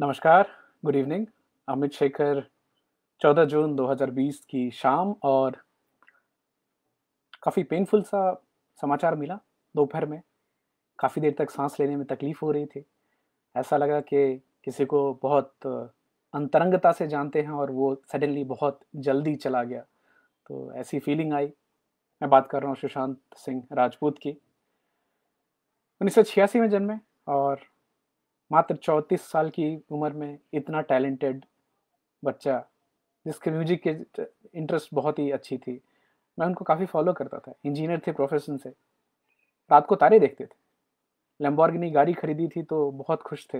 नमस्कार good evening Amit Shekhar 14 जून 2020 की शाम और काफ़ी पेनफुल सा समाचार मिला दोपहर में काफ़ी देर तक सांस लेने में तकलीफ़ हो रही थी ऐसा लगा कि किसी को बहुत अंतरंगता से जानते हैं और वो सडनली बहुत जल्दी चला गया तो ऐसी फीलिंग आई मैं बात कर रहा हूँ सुशांत सिंह राजपूत की उन्नीस में जन्मे और मात्र चौंतीस साल की उम्र में इतना टैलेंटेड बच्चा जिसके म्यूजिक के इंटरेस्ट बहुत ही अच्छी थी मैं उनको काफ़ी फॉलो करता था इंजीनियर थे प्रोफेशन से रात को तारे देखते थे लम्बॉर्गिनी गाड़ी खरीदी थी तो बहुत खुश थे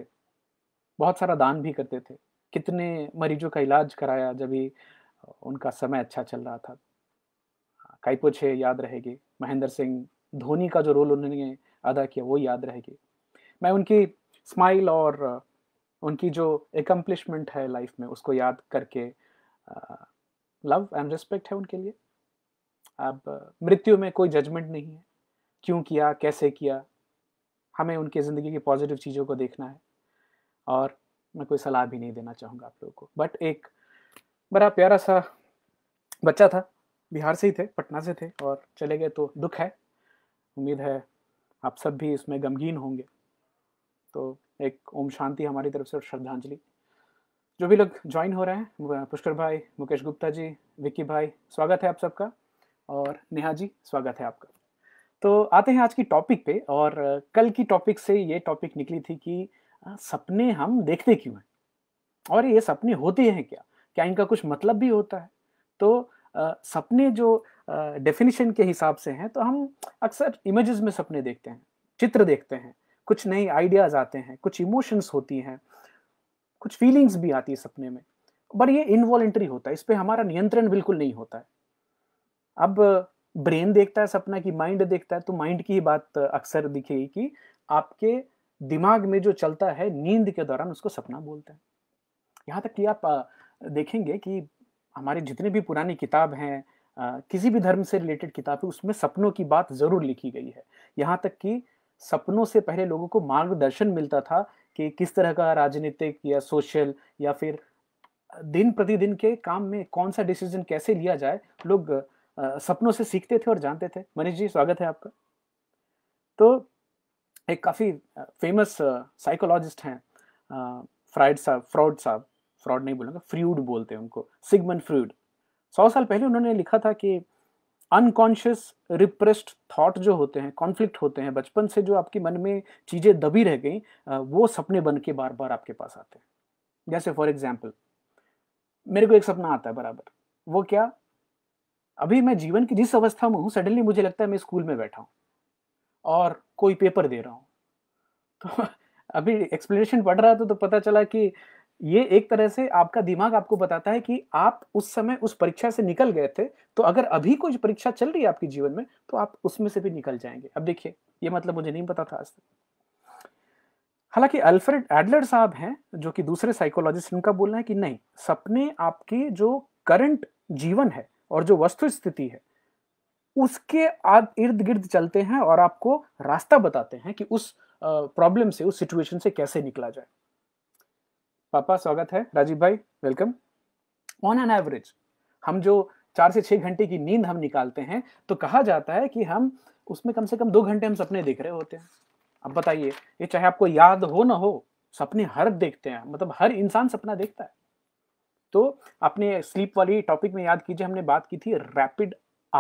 बहुत सारा दान भी करते थे कितने मरीजों का इलाज कराया जब भी उनका समय अच्छा चल रहा था काइपोछे याद रहेगी महेंद्र सिंह धोनी का जो रोल उन्होंने अदा किया वो याद रहेगी मैं उनकी स्माइल और uh, उनकी जो एकम्प्लिशमेंट है लाइफ में उसको याद करके लव एंड रिस्पेक्ट है उनके लिए अब uh, मृत्यु में कोई जजमेंट नहीं है क्यों किया कैसे किया हमें उनकी ज़िंदगी की पॉजिटिव चीज़ों को देखना है और मैं कोई सलाह भी नहीं देना चाहूँगा आप लोगों को बट एक बड़ा प्यारा सा बच्चा था बिहार से ही थे पटना से थे और चले गए तो दुख है उम्मीद है आप सब भी इसमें गमगीन होंगे तो एक ओम शांति हमारी तरफ से और श्रद्धांजलि जो भी लोग ज्वाइन हो रहे हैं पुष्कर भाई मुकेश गुप्ता जी विक्की भाई स्वागत है आप सबका और नेहा जी स्वागत है आपका तो आते हैं आज की टॉपिक पे और कल की टॉपिक से ये टॉपिक निकली थी कि सपने हम देखते क्यों हैं और ये सपने होते हैं क्या क्या इनका कुछ मतलब भी होता है तो आ, सपने जो डेफिनेशन के हिसाब से हैं तो हम अक्सर इमेजेस में सपने देखते हैं चित्र देखते हैं कुछ नए आइडियाज आते हैं कुछ इमोशंस होती हैं कुछ फीलिंग्स भी आती है सपने में बट ये इनवॉलेंट्री होता है इस पर हमारा नियंत्रण बिल्कुल नहीं होता है अब ब्रेन देखता है सपना की माइंड देखता है तो माइंड की ही बात अक्सर दिखेगी कि आपके दिमाग में जो चलता है नींद के दौरान उसको सपना बोलते हैं यहाँ तक कि आप देखेंगे कि हमारे जितने भी पुरानी किताब हैं किसी भी धर्म से रिलेटेड किताब है उसमें सपनों की बात जरूर लिखी गई है यहाँ तक कि सपनों से पहले लोगों को मार्गदर्शन मिलता था कि किस तरह का राजनीतिक या सोशल या फिर दिन प्रतिदिन के काम में कौन सा डिसीजन कैसे लिया जाए लोग सपनों से सीखते थे और जानते थे मनीष जी स्वागत है आपका तो एक काफ़ी फेमस साइकोलॉजिस्ट हैं फ्राइड साहब फ्रॉड साहब फ्रॉड नहीं बोलूँगा फ्रूड बोलते हैं उनको सिगमन फ्रूड सौ साल पहले उन्होंने लिखा था कि अनकॉन्शियस रिप्रेस्ड थॉट जो होते हैं कॉन्फ्लिक्ट होते हैं बचपन से जो आपके मन में चीज़ें दबी रह गई वो सपने बन के बार बार आपके पास आते हैं जैसे फॉर एग्जाम्पल मेरे को एक सपना आता है बराबर वो क्या अभी मैं जीवन की जिस अवस्था में हूँ सडनली मुझे लगता है मैं स्कूल में बैठा हूँ और कोई पेपर दे रहा हूँ तो अभी एक्सप्लेनेशन पढ़ रहा था तो पता चला कि ये एक तरह से आपका दिमाग आपको बताता है कि आप उस समय उस परीक्षा से निकल गए थे तो अगर अभी कोई परीक्षा चल रही है आपके जीवन में तो आप उसमें से भी निकल जाएंगे अब देखिए ये मतलब मुझे नहीं पता था आज तक हालांकि अल्फ्रेड एडलर साहब हैं जो कि दूसरे साइकोलॉजिस्ट उनका बोलना है कि नहीं सपने आपके जो करंट जीवन है और जो वस्तु स्थिति है उसके आप इर्द गिर्द चलते हैं और आपको रास्ता बताते हैं कि उस प्रॉब्लम से उस सिचुएशन से कैसे निकला जाए पापा स्वागत है राजीव भाई वेलकम ऑन एन एवरेज हम जो चार से छह घंटे की नींद हम निकालते हैं तो कहा जाता है कि हम उसमें कम से कम दो घंटे हम सपने देख रहे होते हैं अब बताइए ये चाहे आपको याद हो ना हो सपने हर देखते हैं मतलब हर इंसान सपना देखता है तो अपने स्लीप वाली टॉपिक में याद कीजिए हमने बात की थी रैपिड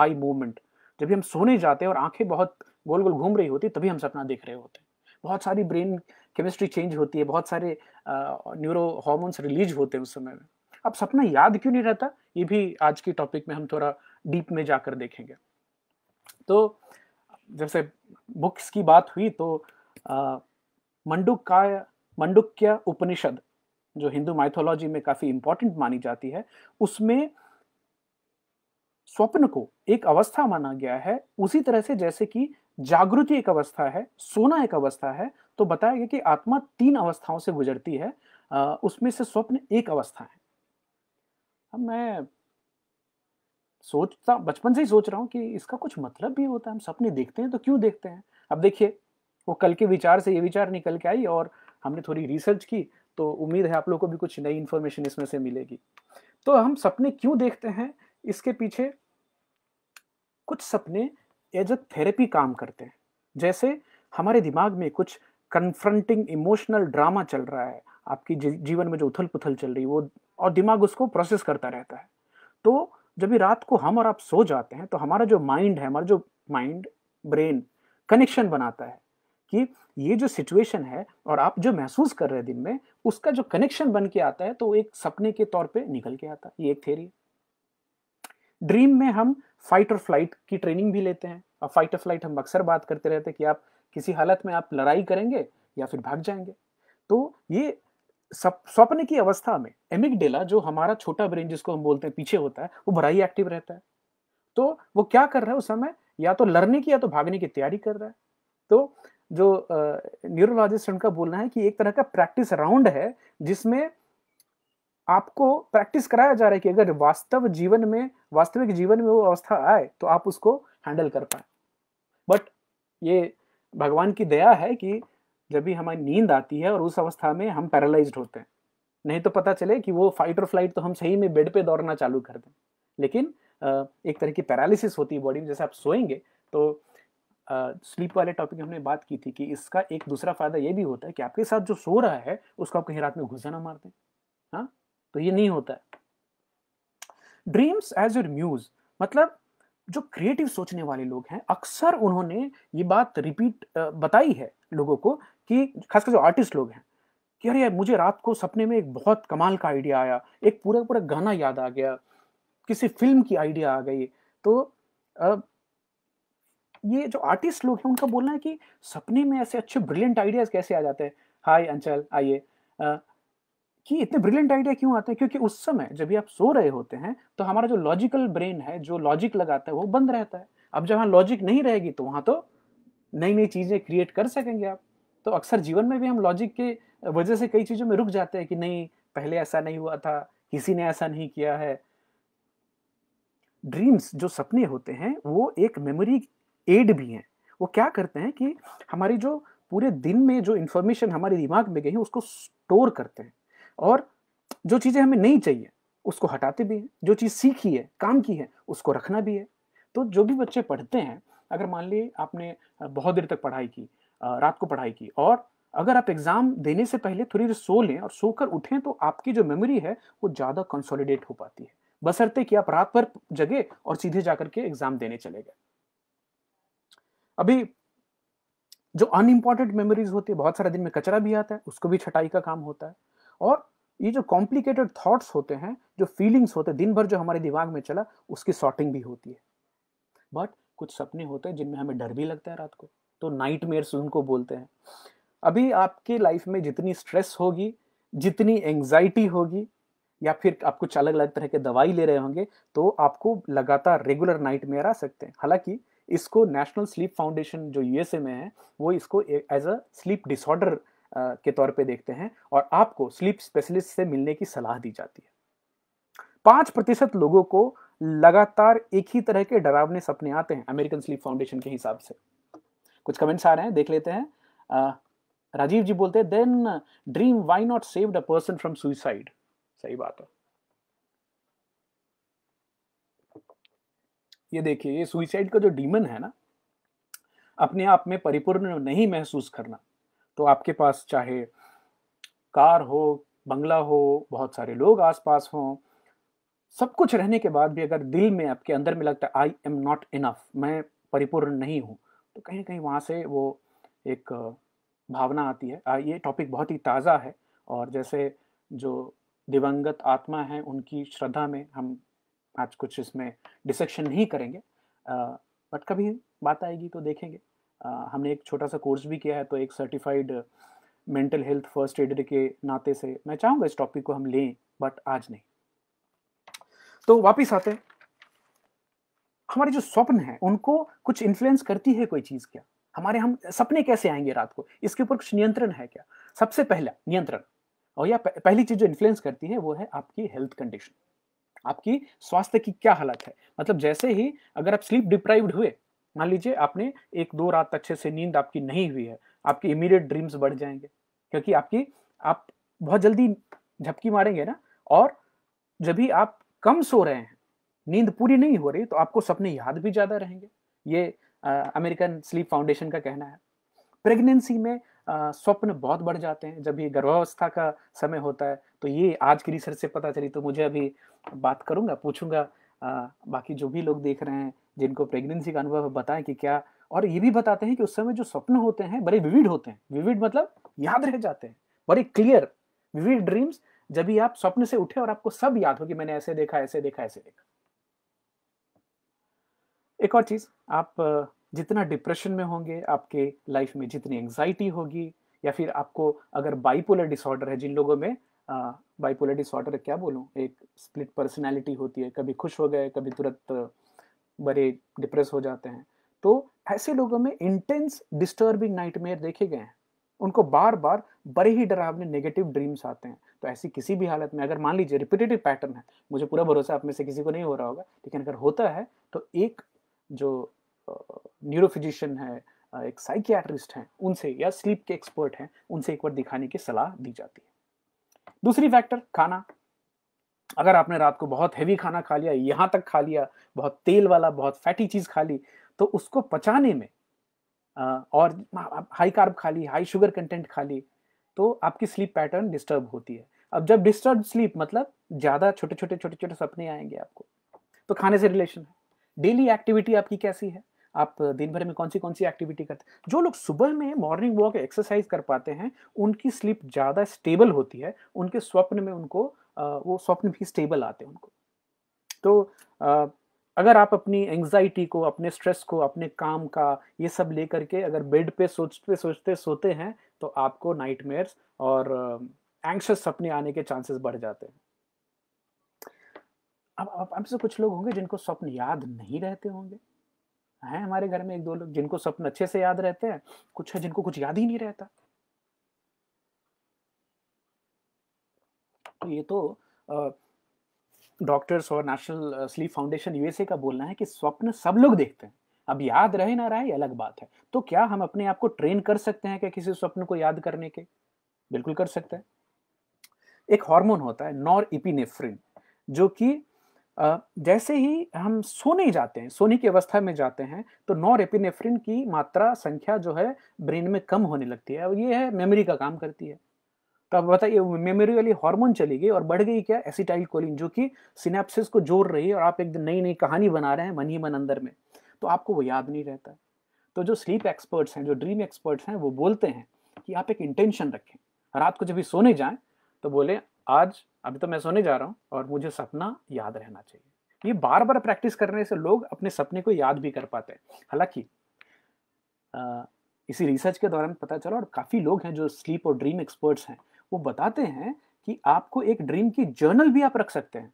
आई मूवमेंट जब भी हम सोने जाते हैं और आंखें बहुत गोल गोल घूम रही होती तभी हम सपना देख रहे होते हैं बहुत सारी ब्रेन केमिस्ट्री चेंज होती है बहुत सारे न्यूरो हॉर्मोन्स रिलीज होते हैं उस समय में अब सपना याद क्यों नहीं रहता ये भी आज की टॉपिक में हम थोड़ा डीप में जाकर देखेंगे तो जैसे बुक्स की बात हुई तो मंडुकाय मंडुक्य उपनिषद जो हिंदू माइथोलॉजी में काफी इंपॉर्टेंट मानी जाती है उसमें स्वप्न को एक अवस्था माना गया है उसी तरह से जैसे कि जागृति एक अवस्था है सोना एक अवस्था है तो बताया गया कि आत्मा तीन अवस्थाओं से गुजरती है उसमें से स्वप्न एक अवस्था है अब मैं सोचता बचपन से ही सोच रहा हूं कि इसका कुछ मतलब भी होता है हम सपने देखते हैं तो क्यों देखते हैं अब देखिए वो कल के विचार से ये विचार निकल के आई और हमने थोड़ी रिसर्च की तो उम्मीद है आप लोग को भी कुछ नई इन्फॉर्मेशन इसमें से मिलेगी तो हम सपने क्यों देखते हैं इसके पीछे कुछ सपने एज अ थेरेपी काम करते हैं जैसे हमारे दिमाग में कुछ कन्फ्रंटिंग इमोशनल ड्रामा चल रहा है आपकी जीवन में जो उथल पुथल चल रही है वो और दिमाग उसको प्रोसेस करता रहता है तो जब भी रात को हम और आप सो जाते हैं तो हमारा जो माइंड है हमारा जो माइंड ब्रेन कनेक्शन बनाता है कि ये जो सिचुएशन है और आप जो महसूस कर रहे हैं दिन में उसका जो कनेक्शन बन के आता है तो एक सपने के तौर पे निकल के आता है ये एक थेरी ड्रीम में हम फाइट और फ्लाइट की ट्रेनिंग भी लेते हैं और फाइट और फ्लाइट हम अक्सर बात करते रहते हैं कि आप किसी हालत में आप लड़ाई करेंगे या फिर भाग जाएंगे तो ये स्वप्न की अवस्था में डेला जो हमारा छोटा ब्रेन जिसको हम बोलते हैं पीछे होता है वो बड़ा ही एक्टिव रहता है तो वो क्या कर रहा है उस समय या तो लड़ने की या तो भागने की तैयारी कर रहा है तो जो न्यूरोलॉजिस्ट उनका बोलना है कि एक तरह का प्रैक्टिस राउंड है जिसमें आपको प्रैक्टिस कराया जा रहा है कि अगर वास्तव जीवन में वास्तविक जीवन में वो अवस्था आए तो आप उसको हैंडल कर पाए बट ये भगवान की दया है कि जब भी हमारी नींद आती है और उस अवस्था में हम पैरालाइज होते हैं नहीं तो पता चले कि वो फाइट और फ्लाइट तो हम सही में बेड पे दौड़ना चालू कर दें लेकिन एक तरह की पैरालिसिस होती है बॉडी में जैसे आप सोएंगे तो स्लीप वाले टॉपिक हमने बात की थी कि इसका एक दूसरा फायदा ये भी होता है कि आपके साथ जो सो रहा है उसको आप कहीं रात में घुसा ना मार दें तो ये नहीं होता है ड्रीम्स एज योर म्यूज मतलब जो क्रिएटिव सोचने वाले लोग हैं अक्सर उन्होंने ये बात रिपीट बताई है लोगों को कि खासकर जो आर्टिस्ट लोग हैं कि अरे मुझे रात को सपने में एक बहुत कमाल का आइडिया आया एक पूरा पूरा गाना याद आ गया किसी फिल्म की आइडिया आ गई तो ये जो आर्टिस्ट लोग हैं उनका बोलना है कि सपने में ऐसे अच्छे ब्रिलियंट आइडियाज कैसे आ जाते हैं हाय अंचल आइए कि इतने ब्रिलियंट आइडिया क्यों आते हैं क्योंकि उस समय जब भी आप सो रहे होते हैं तो हमारा जो लॉजिकल ब्रेन है जो लॉजिक लगाता है वो बंद रहता है अब जब वहाँ लॉजिक नहीं रहेगी तो वहाँ तो नई नई चीज़ें क्रिएट कर सकेंगे आप तो अक्सर जीवन में भी हम लॉजिक के वजह से कई चीज़ों में रुक जाते हैं कि नहीं पहले ऐसा नहीं हुआ था किसी ने ऐसा नहीं किया है ड्रीम्स जो सपने होते हैं वो एक मेमोरी एड भी हैं वो क्या करते हैं कि हमारी जो पूरे दिन में जो इंफॉर्मेशन हमारे दिमाग में गई है उसको स्टोर करते हैं और जो चीज़ें हमें नहीं चाहिए उसको हटाते भी हैं जो चीज़ सीखी है काम की है उसको रखना भी है तो जो भी बच्चे पढ़ते हैं अगर मान लिए आपने बहुत देर तक पढ़ाई की रात को पढ़ाई की और अगर आप एग्ज़ाम देने से पहले थोड़ी देर सो लें और सोकर उठें तो आपकी जो मेमोरी है वो ज़्यादा कंसोलिडेट हो पाती है बसरते कि आप रात भर जगे और सीधे जाकर के एग्ज़ाम देने चले गए अभी जो अनइम्पॉर्टेंट मेमोरीज होती है बहुत सारा दिन में कचरा भी आता है उसको भी छटाई का काम होता है और ये जो कॉम्प्लिकेटेड थॉट्स होते हैं जो फीलिंग्स होते हैं दिन भर जो हमारे दिमाग में चला उसकी सॉर्टिंग भी होती है बट कुछ सपने होते हैं जिनमें हमें डर भी लगता है रात को तो नाइट मेयर्स उनको बोलते हैं अभी आपकी लाइफ में जितनी स्ट्रेस होगी जितनी एंग्जाइटी होगी या फिर आप कुछ अलग अलग तरह के दवाई ले रहे होंगे तो आपको लगातार रेगुलर नाइट मेयर आ सकते हैं हालांकि इसको नेशनल स्लीप फाउंडेशन जो यूएसए में है वो इसको एज अ स्लीप डिसऑर्डर के तौर पे देखते हैं और आपको स्लीप स्पेशलिस्ट से मिलने की सलाह दी जाती है पांच प्रतिशत लोगों को लगातार एक ही तरह के डरावने सपने आते हैं अमेरिकन स्लीप फाउंडेशन के हिसाब से कुछ कमेंट्स आ रहे हैं देख लेते हैं आ, राजीव जी बोलते हैं then dream why not save the person from suicide सही बात है ये देखिए ये सुइसाइड का जो डीमन है ना अपने आप में परिपूर्ण नहीं महसूस करना तो आपके पास चाहे कार हो बंगला हो बहुत सारे लोग आसपास हों सब कुछ रहने के बाद भी अगर दिल में आपके अंदर में लगता है आई एम नॉट इनफ मैं परिपूर्ण नहीं हूँ तो कहीं कहीं वहाँ से वो एक भावना आती है ये टॉपिक बहुत ही ताज़ा है और जैसे जो दिवंगत आत्मा है उनकी श्रद्धा में हम आज कुछ इसमें डिसेक्शन नहीं करेंगे बट कभी बात आएगी तो देखेंगे हमने एक छोटा सा कोर्स भी किया है तो एक certified mental health first aider के नाते से मैं चाहूंगा इस टॉपिक को हम लें बट आज नहीं तो वापिस आते हैं हमारे जो स्वप्न है उनको कुछ इन्फ्लुएंस करती है कोई चीज़ क्या हमारे हम सपने कैसे आएंगे रात को इसके ऊपर कुछ नियंत्रण है क्या सबसे पहला नियंत्रण और या पहली चीज़ जो इन्फ्लुएंस करती है वो है आपकी हेल्थ कंडीशन आपकी स्वास्थ्य की क्या हालत है मतलब जैसे ही अगर आप स्लीप डिप्राइव्ड हुए मान लीजिए आपने एक दो रात अच्छे से नींद आपकी नहीं हुई है आपकी इमीडिएट ड्रीम्स बढ़ जाएंगे क्योंकि आपकी आप बहुत जल्दी झपकी मारेंगे ना और जब भी आप कम सो रहे हैं नींद पूरी नहीं हो रही तो आपको सपने याद भी ज़्यादा रहेंगे ये अमेरिकन स्लीप फाउंडेशन का कहना है प्रेगनेंसी में स्वप्न बहुत बढ़ जाते हैं जब ये गर्भावस्था का समय होता है तो ये आज की रिसर्च से पता चली तो मुझे अभी बात करूंगा पूछूंगा आ, बाकी जो भी लोग देख रहे हैं जिनको प्रेगनेंसी का अनुभव बताएं कि क्या और ये भी बताते हैं कि उस समय जो स्वप्न होते हैं बड़े विविड होते हैं विविड मतलब याद रह जाते हैं बड़े क्लियर विविड ड्रीम्स जब भी आप स्वप्न से उठे और आपको सब याद हो कि मैंने ऐसे देखा ऐसे देखा ऐसे देखा एक और चीज आप जितना डिप्रेशन में होंगे आपके लाइफ में जितनी एंग्जाइटी होगी या फिर आपको अगर बाइपोलर डिसऑर्डर है जिन लोगों में बाइपोलर डिसऑर्डर क्या बोलूँ एक स्प्लिट पर्सनैलिटी होती है कभी खुश हो गए कभी तुरंत बड़े डिप्रेस हो जाते हैं तो ऐसे लोगों में इंटेंस डिस्टर्बिंग नाइटमेयर देखे गए हैं उनको बार बार बड़े ही डरावने नेगेटिव ड्रीम्स आते हैं तो ऐसी किसी भी हालत में अगर मान लीजिए रिपीटेटिव पैटर्न है मुझे पूरा भरोसा आप में से किसी को नहीं हो रहा होगा लेकिन अगर होता है तो एक जो न्यूरोफिजिशियन है एक साइकियाट्रिस्ट हैं उनसे या स्लीप के एक्सपर्ट हैं उनसे एक बार दिखाने की सलाह दी जाती है दूसरी फैक्टर खाना अगर आपने रात को बहुत हैवी खाना खा लिया यहाँ तक खा लिया बहुत तेल वाला बहुत फैटी चीज़ खा ली तो उसको पचाने में और हाई कार्ब खा ली हाई शुगर कंटेंट खा ली तो आपकी स्लीप पैटर्न डिस्टर्ब होती है अब जब डिस्टर्ब स्लीप मतलब ज़्यादा छोटे छोटे छोटे छोटे सपने आएंगे आपको तो खाने से रिलेशन है डेली एक्टिविटी आपकी कैसी है आप दिन भर में कौन सी कौन सी एक्टिविटी करते हैं जो लोग सुबह में मॉर्निंग वॉक एक्सरसाइज कर पाते हैं उनकी स्लीप ज़्यादा स्टेबल होती है उनके स्वप्न में उनको वो स्वप्न भी स्टेबल आते हैं उनको तो अगर आप अपनी एंग्जाइटी को अपने स्ट्रेस को अपने काम का ये सब लेकर के अगर बेड पे सोचते सोचते सोते हैं तो आपको नाइट और एंक्शस सपने आने के चांसेस बढ़ जाते हैं अब आप हमसे कुछ लोग होंगे जिनको स्वप्न याद नहीं रहते होंगे हैं हमारे घर में एक दो लोग जिनको स्वप्न अच्छे से याद रहते हैं कुछ है जिनको कुछ याद ही नहीं रहता और ये तो डॉक्टर्स और नेशनल स्लीप फाउंडेशन यूएसए का बोलना है कि स्वप्न सब लोग देखते हैं अब याद रहे ना रहे अलग बात है तो क्या हम अपने आप को ट्रेन कर सकते हैं क्या किसी स्वप्न को याद करने के बिल्कुल कर सकते हैं एक हार्मोन होता है नॉर इपिनेफ्रिन जो कि जैसे ही हम सोने जाते हैं सोने की अवस्था में जाते हैं तो नॉर एपिनेफ्रिन की मात्रा संख्या जो है ब्रेन में कम होने लगती है और ये है मेमोरी का काम करती है तो आप बताइए मेमोरी वाली हार्मोन चली गई और बढ़ गई क्या एसिटाइल कोलिन जो कि सिनेप्सिस को जोड़ रही है और आप एक नई नई कहानी बना रहे हैं मन ही मन अंदर में तो आपको वो याद नहीं रहता है तो जो स्लीप एक्सपर्ट्स हैं जो ड्रीम एक्सपर्ट्स हैं वो बोलते हैं कि आप एक इंटेंशन रखें रात को जब भी सोने जाएं तो बोले आज अभी तो मैं सोने जा रहा हूँ और मुझे सपना याद रहना चाहिए ये बार बार प्रैक्टिस करने से लोग अपने सपने को याद भी कर पाते हैं हालांकि इसी रिसर्च के दौरान पता चला और काफ़ी लोग हैं जो स्लीप और ड्रीम एक्सपर्ट्स हैं वो बताते हैं कि आपको एक ड्रीम की जर्नल भी आप रख सकते हैं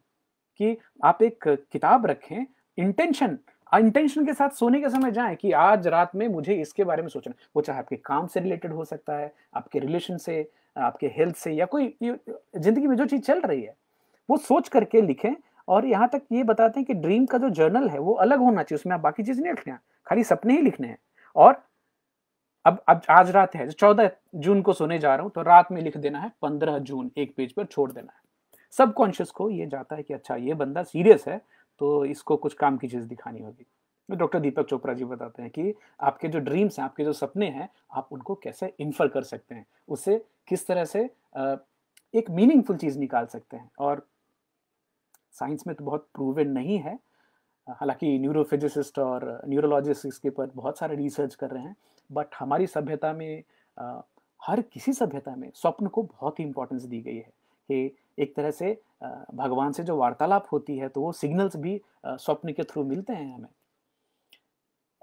कि आप एक किताब रखें इंटेंशन इंटेंशन के साथ सोने के समय जाएं कि आज रात में मुझे इसके बारे में सोचना वो चाहे आपके काम से रिलेटेड हो सकता है आपके रिलेशन से आपके हेल्थ से या कोई जिंदगी में जो चीज़ चल रही है वो सोच करके लिखें और यहाँ तक ये बताते हैं कि ड्रीम का जो जर्नल है वो अलग होना चाहिए उसमें आप बाकी चीज़ नहीं लिखना खाली सपने ही लिखने हैं और अब अब आज रात है चौदह जून को सोने जा रहा हूं तो रात में लिख देना है पंद्रह जून एक पेज पर छोड़ देना है सबकॉन्शियस को ये जाता है कि अच्छा ये बंदा सीरियस है तो इसको कुछ काम की चीज़ दिखानी होगी डॉक्टर तो दीपक चोपड़ा जी बताते हैं कि आपके जो ड्रीम्स हैं आपके जो सपने हैं आप उनको कैसे इन्फर कर सकते हैं उससे किस तरह से एक मीनिंगफुल चीज़ निकाल सकते हैं और साइंस में तो बहुत प्रूवन नहीं है हालांकि न्यूरोफिजिसिस्ट और न्यूरोलॉजिस्ट इसके ऊपर बहुत सारे रिसर्च कर रहे हैं बट हमारी सभ्यता में हर किसी सभ्यता में स्वप्न को बहुत ही इम्पोर्टेंस दी गई है कि एक तरह से भगवान से जो वार्तालाप होती है तो वो सिग्नल्स भी स्वप्न के थ्रू मिलते हैं हमें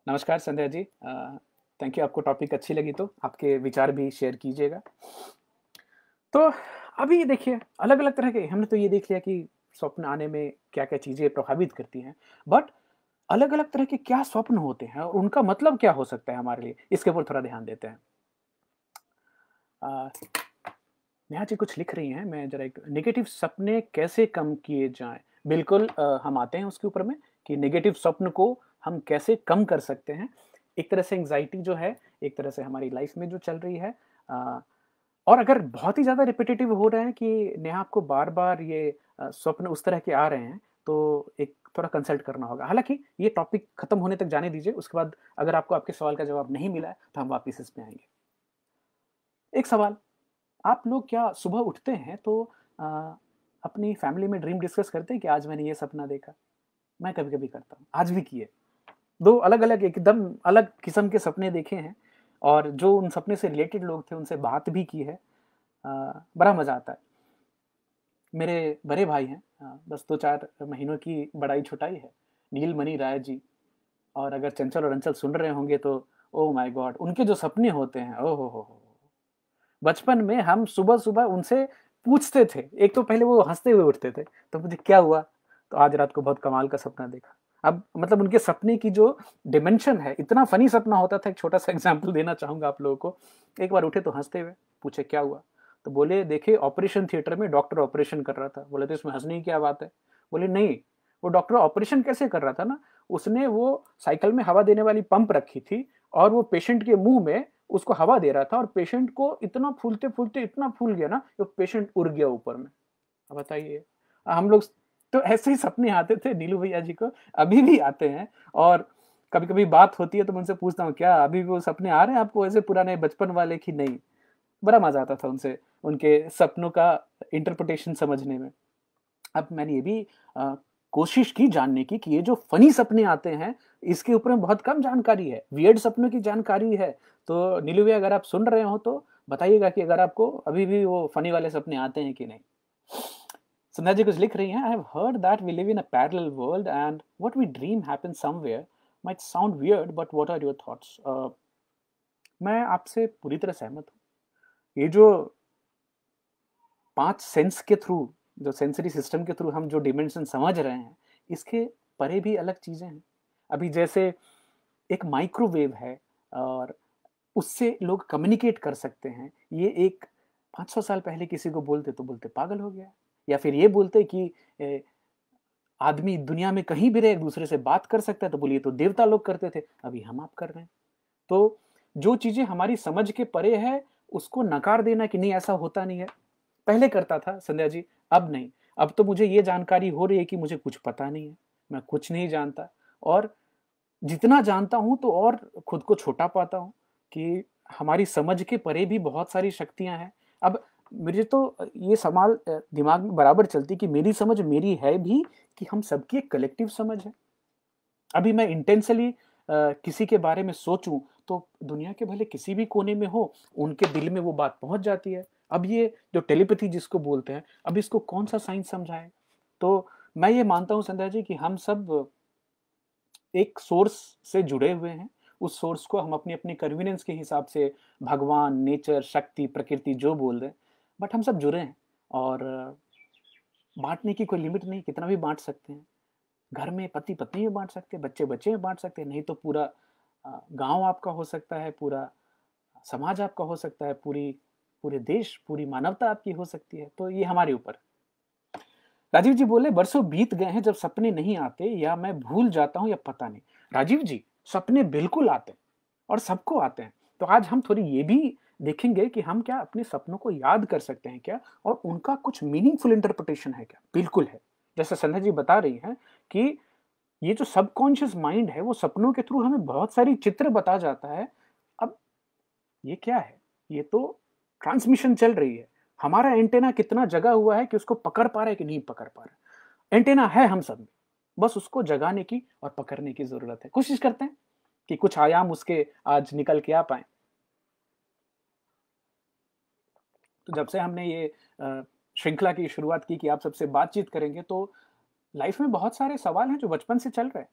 नमस्कार संध्या जी थैंक यू आपको टॉपिक अच्छी लगी तो आपके विचार भी शेयर कीजिएगा तो अभी देखिए अलग अलग तरह के हमने तो ये देख लिया कि स्वप्न आने में क्या क्या चीज़ें प्रभावित करती हैं बट अलग अलग तरह के क्या स्वप्न होते हैं और उनका मतलब क्या हो सकता है हमारे लिए इसके ऊपर थोड़ा ध्यान देते हैं नेहा जी कुछ लिख रही हैं मैं जरा एक नेगेटिव सपने कैसे कम किए जाए बिल्कुल आ, हम आते हैं उसके ऊपर में कि नेगेटिव स्वप्न को हम कैसे कम कर सकते हैं एक तरह से एंग्जाइटी जो है एक तरह से हमारी लाइफ में जो चल रही है आ, और अगर बहुत ही ज़्यादा रिपीटेटिव हो रहे हैं कि नेहा आपको बार बार ये स्वप्न उस तरह के आ रहे हैं तो एक थोड़ा कंसल्ट करना होगा हालांकि ये टॉपिक खत्म होने तक जाने दीजिए उसके बाद अगर आपको आपके सवाल का जवाब नहीं मिला है तो हम वापिस इस आएंगे एक सवाल आप लोग क्या सुबह उठते हैं तो आ, अपनी फैमिली में ड्रीम डिस्कस करते हैं कि आज मैंने ये सपना देखा मैं कभी कभी करता हूँ आज भी किए दो अलग अलग एकदम अलग किस्म के सपने देखे हैं और जो उन सपने से रिलेटेड लोग थे उनसे बात भी की है बड़ा मज़ा आता है मेरे बड़े भाई हैं बस दो चार महीनों की बड़ाई छुटाई है नील मनी राय जी और अगर चंचल और अंचल सुन रहे होंगे तो ओ माय गॉड उनके जो सपने होते हैं ओ हो हो बचपन में हम सुबह सुबह उनसे पूछते थे एक तो पहले वो हंसते हुए उठते थे तो मुझे क्या हुआ तो आज रात को बहुत कमाल का सपना देखा अब मतलब उनके सपने की जो डिमेंशन है इतना फनी सपना होता था एक छोटा सा एग्जाम्पल देना चाहूंगा आप लोगों को एक बार उठे तो हंसते हुए पूछे क्या हुआ तो बोले देखे ऑपरेशन थिएटर में डॉक्टर ऑपरेशन कर रहा था बोले तो इसमें हंसने की क्या बात है बोले नहीं वो डॉक्टर ऑपरेशन कैसे कर रहा था ना उसने वो साइकिल में हवा देने वाली पंप रखी थी और वो पेशेंट के मुंह में उसको हवा दे रहा था और पेशेंट को इतना फूलते फूलते इतना फूल गया ना कि पेशेंट उड़ गया ऊपर में बताइए हम लोग तो ऐसे ही सपने आते थे नीलू भैया जी को अभी भी आते हैं और कभी कभी बात होती है तो मैं उनसे पूछता हूँ क्या अभी वो सपने आ रहे हैं आपको ऐसे पुराने बचपन वाले की नहीं बड़ा मजा आता था उनसे उनके सपनों का इंटरप्रिटेशन समझने में अब मैंने ये भी आ, कोशिश की जानने की कि ये जो फनी सपने आते हैं इसके ऊपर बहुत कम जानकारी है वियर्ड सपनों की जानकारी है तो नीलू भैया अगर आप सुन रहे हो तो बताइएगा कि अगर आपको अभी भी वो फनी वाले सपने आते हैं कि नहीं संध्या जी कुछ लिख रही हैं I have heard that we live in a parallel world and what we dream happen somewhere might sound weird but what are your thoughts मैं आपसे पूरी तरह सहमत हूँ ये जो पांच सेंस के थ्रू जो सेंसरी सिस्टम के थ्रू हम जो डिमेंशन समझ रहे हैं इसके परे भी अलग चीज़ें हैं अभी जैसे एक माइक्रोवेव है और उससे लोग कम्युनिकेट कर सकते हैं ये एक 500 साल पहले किसी को बोलते तो बोलते पागल हो गया या फिर ये बोलते कि आदमी दुनिया में कहीं भी रहे एक दूसरे से बात कर सकता है तो बोलिए तो देवता लोग करते थे अभी हम आप कर रहे हैं तो जो चीजें हमारी समझ के परे है उसको नकार देना कि नहीं ऐसा होता नहीं है पहले करता था संध्या जी अब नहीं अब तो मुझे ये जानकारी हो रही है कि मुझे कुछ पता नहीं है मैं कुछ नहीं जानता और जितना जानता हूं तो और खुद को छोटा पाता हूं कि हमारी समझ के परे भी बहुत सारी शक्तियां हैं अब मुझे तो ये सवाल दिमाग में बराबर चलती कि मेरी समझ मेरी है भी कि हम सबकी एक कलेक्टिव समझ है अभी मैं इंटेंसली किसी के बारे में सोचूं तो दुनिया के भले किसी भी कोने में हो उनके दिल में वो बात पहुंच जाती है अब ये जो टेलीपैथी जिसको बोलते हैं अब इसको कौन सा साइंस समझाए तो मैं ये मानता हूँ संध्या जी कि हम सब एक सोर्स से जुड़े हुए हैं उस सोर्स को हम अपनी अपने कन्वीनियंस के हिसाब से भगवान नेचर शक्ति प्रकृति जो बोल रहे हैं बट हम सब जुड़े हैं और बांटने की कोई लिमिट नहीं कितना भी बांट सकते हैं घर में पति पत्नी भी बांट सकते हैं बच्चे बच्चे भी बांट सकते हैं नहीं तो पूरा गांव आपका हो सकता है पूरा समाज आपका हो सकता है पूरी पूरे देश पूरी मानवता आपकी हो सकती है तो ये हमारे ऊपर राजीव जी बोले बरसों बीत गए हैं जब सपने नहीं आते या मैं भूल जाता हूँ या पता नहीं राजीव जी सपने बिल्कुल आते हैं और सबको आते हैं तो आज हम थोड़ी ये भी देखेंगे कि हम क्या अपने सपनों को याद कर सकते हैं क्या और उनका कुछ मीनिंगफुल इंटरप्रिटेशन है क्या बिल्कुल है जैसे संध्या जी बता रही हैं कि ये जो सबकॉन्शियस माइंड है वो सपनों के थ्रू हमें बहुत सारी चित्र बता जाता है अब ये क्या है ये तो ट्रांसमिशन चल रही है हमारा एंटेना कितना जगा हुआ है कि उसको पकड़ पा रहा है कि नहीं पकड़ पा रहा एंटेना है हम सब में बस उसको जगाने की और पकड़ने की जरूरत है कोशिश करते हैं कि कुछ आयाम उसके आज निकल के आ पाए तो जब से हमने ये श्रृंखला की शुरुआत की कि आप सबसे बातचीत करेंगे तो लाइफ में बहुत सारे सवाल हैं जो बचपन से चल रहे हैं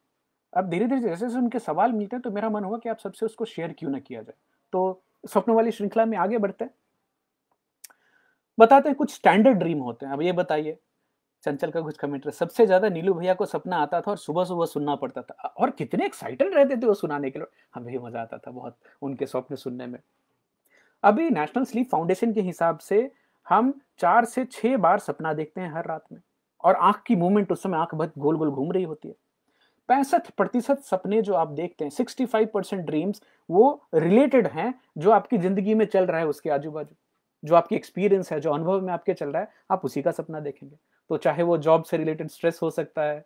अब धीरे धीरे जैसे जैसे उनके सवाल मिलते हैं तो मेरा मन हुआ कि आप सबसे उसको शेयर क्यों ना किया जाए तो सपनों वाली श्रृंखला में आगे बढ़ते हैं बताते हैं कुछ स्टैंडर्ड ड्रीम होते हैं अब ये बताइए चंचल का कुछ कमेंट रहा सबसे ज्यादा नीलू भैया को सपना आता था और सुबह सुबह सुनना पड़ता था और कितने एक्साइटेड रहते थे वो सुनाने के लिए हमें भी मजा आता था बहुत उनके स्वप्न सुनने में अभी नेशनल स्लीप फाउंडेशन के हिसाब से हम चार से छह बार सपना देखते हैं हर रात में और आंख की मूवमेंट उस समय आंख बहुत गोल गोल घूम रही होती है पैंसठ प्रतिशत सपने जो आप देखते हैं सिक्सटी फाइव परसेंट ड्रीम्स वो रिलेटेड हैं जो आपकी जिंदगी में चल रहा है उसके आजू बाजू जो आपकी एक्सपीरियंस है जो अनुभव में आपके चल रहा है आप उसी का सपना देखेंगे तो चाहे वो जॉब से रिलेटेड स्ट्रेस हो सकता है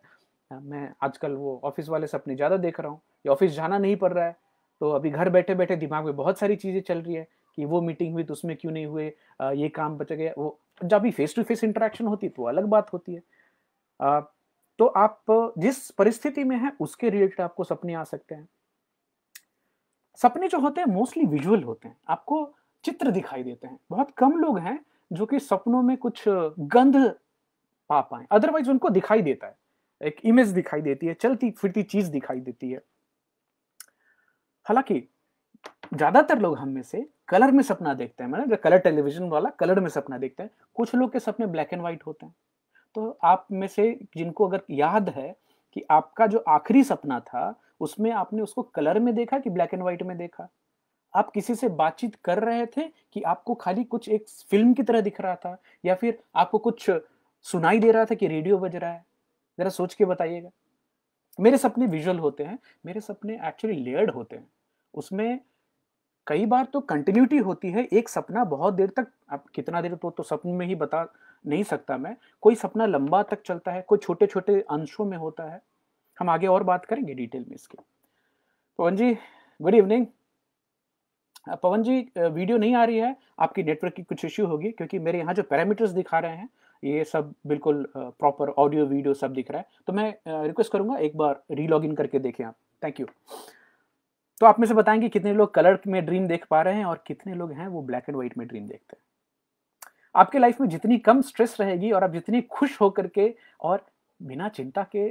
मैं आजकल वो ऑफिस वाले सपने ज़्यादा देख रहा हूँ ऑफिस जाना नहीं पड़ रहा है तो अभी घर बैठे बैठे दिमाग में बहुत सारी चीज़ें चल रही है कि वो मीटिंग हुई तो उसमें क्यों नहीं हुए ये काम बच गया वो जब भी फेस टू फेस इंटरेक्शन होती तो अलग बात होती है तो आप जिस परिस्थिति में है उसके रिलेटेड आपको सपने आ सकते हैं सपने जो होते हैं मोस्टली विजुअल होते हैं आपको चित्र दिखाई देते हैं बहुत कम लोग हैं जो कि सपनों में कुछ गंध पा पाए अदरवाइज उनको दिखाई देता है एक इमेज दिखाई देती है चलती फिरती चीज दिखाई देती है हालांकि ज्यादातर लोग हम में से कलर में सपना देखते हैं मैंने मतलब कलर टेलीविजन वाला कलर में सपना देखते हैं कुछ लोग के सपने ब्लैक एंड व्हाइट होते हैं तो आप में से जिनको अगर याद है कि आपका जो आखिरी सपना था उसमें आपने उसको कलर में देखा कि ब्लैक एंड व्हाइट में देखा आप किसी से बातचीत कर रहे थे कि आपको खाली कुछ एक फिल्म की तरह दिख रहा था या फिर आपको कुछ सुनाई दे रहा था कि रेडियो बज रहा है ज़रा सोच के बताइएगा मेरे सपने विजुअल होते हैं मेरे सपने एक्चुअली लेयर्ड होते हैं उसमें कई बार तो कंटिन्यूटी होती है एक सपना बहुत देर तक आप कितना देर तो, तो सपन में ही बता नहीं सकता मैं कोई सपना लंबा तक चलता है कोई छोटे छोटे अंशों में होता है हम आगे और बात करेंगे डिटेल में इसके Pawan ji good evening Pawan ji video नहीं आ रही है आपकी नेटवर्क की कुछ इश्यू होगी क्योंकि मेरे यहाँ जो पैरामीटर्स दिखा रहे हैं ये सब बिल्कुल प्रॉपर ऑडियो वीडियो सब दिख रहा है तो मैं रिक्वेस्ट करूंगा एक बार रीलॉग इन करके देखें आप थैंक यू तो आप में से बताएंगे कितने लोग कलर में ड्रीम देख पा रहे हैं और कितने लोग हैं वो ब्लैक एंड व्हाइट में ड्रीम देखते हैं आपके लाइफ में जितनी कम स्ट्रेस रहेगी और आप जितनी खुश होकर के और बिना चिंता के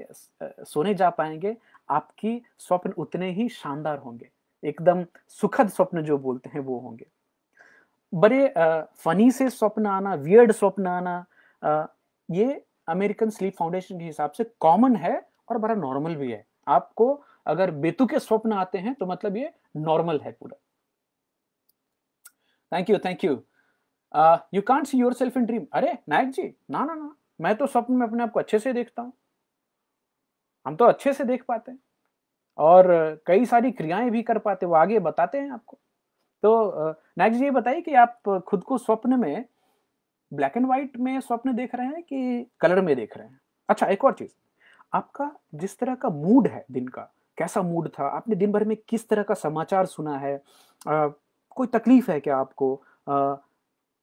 सोने जा पाएंगे आपकी स्वप्न उतने ही शानदार होंगे एकदम सुखद स्वप्न जो बोलते हैं वो होंगे बड़े फनी से स्वप्न आना वियर्ड स्वप्न आना आ, ये अमेरिकन स्लीप फाउंडेशन के हिसाब से कॉमन है और बड़ा नॉर्मल भी है आपको अगर बेतु के स्वप्न आते हैं तो मतलब ये नॉर्मल है पूरा thank you thank you you can't see yourself in dream अरे नायक जी ना ना ना मैं तो स्वप्न में अपने आप को अच्छे से देखता हूँ हम तो अच्छे से देख पाते हैं और कई सारी क्रियाएं भी कर पाते वो आगे बताते हैं आपको तो uh, नायक जी ये बताइए कि आप खुद को स्वप्न में ब्लैक एंड व्हाइट में स्वप्न देख रहे हैं कि कलर में देख रहे हैं अच्छा एक और चीज आपका जिस तरह का मूड है दिन का कैसा मूड था आपने दिन भर में किस तरह का समाचार सुना है आ, कोई तकलीफ है क्या आपको आ,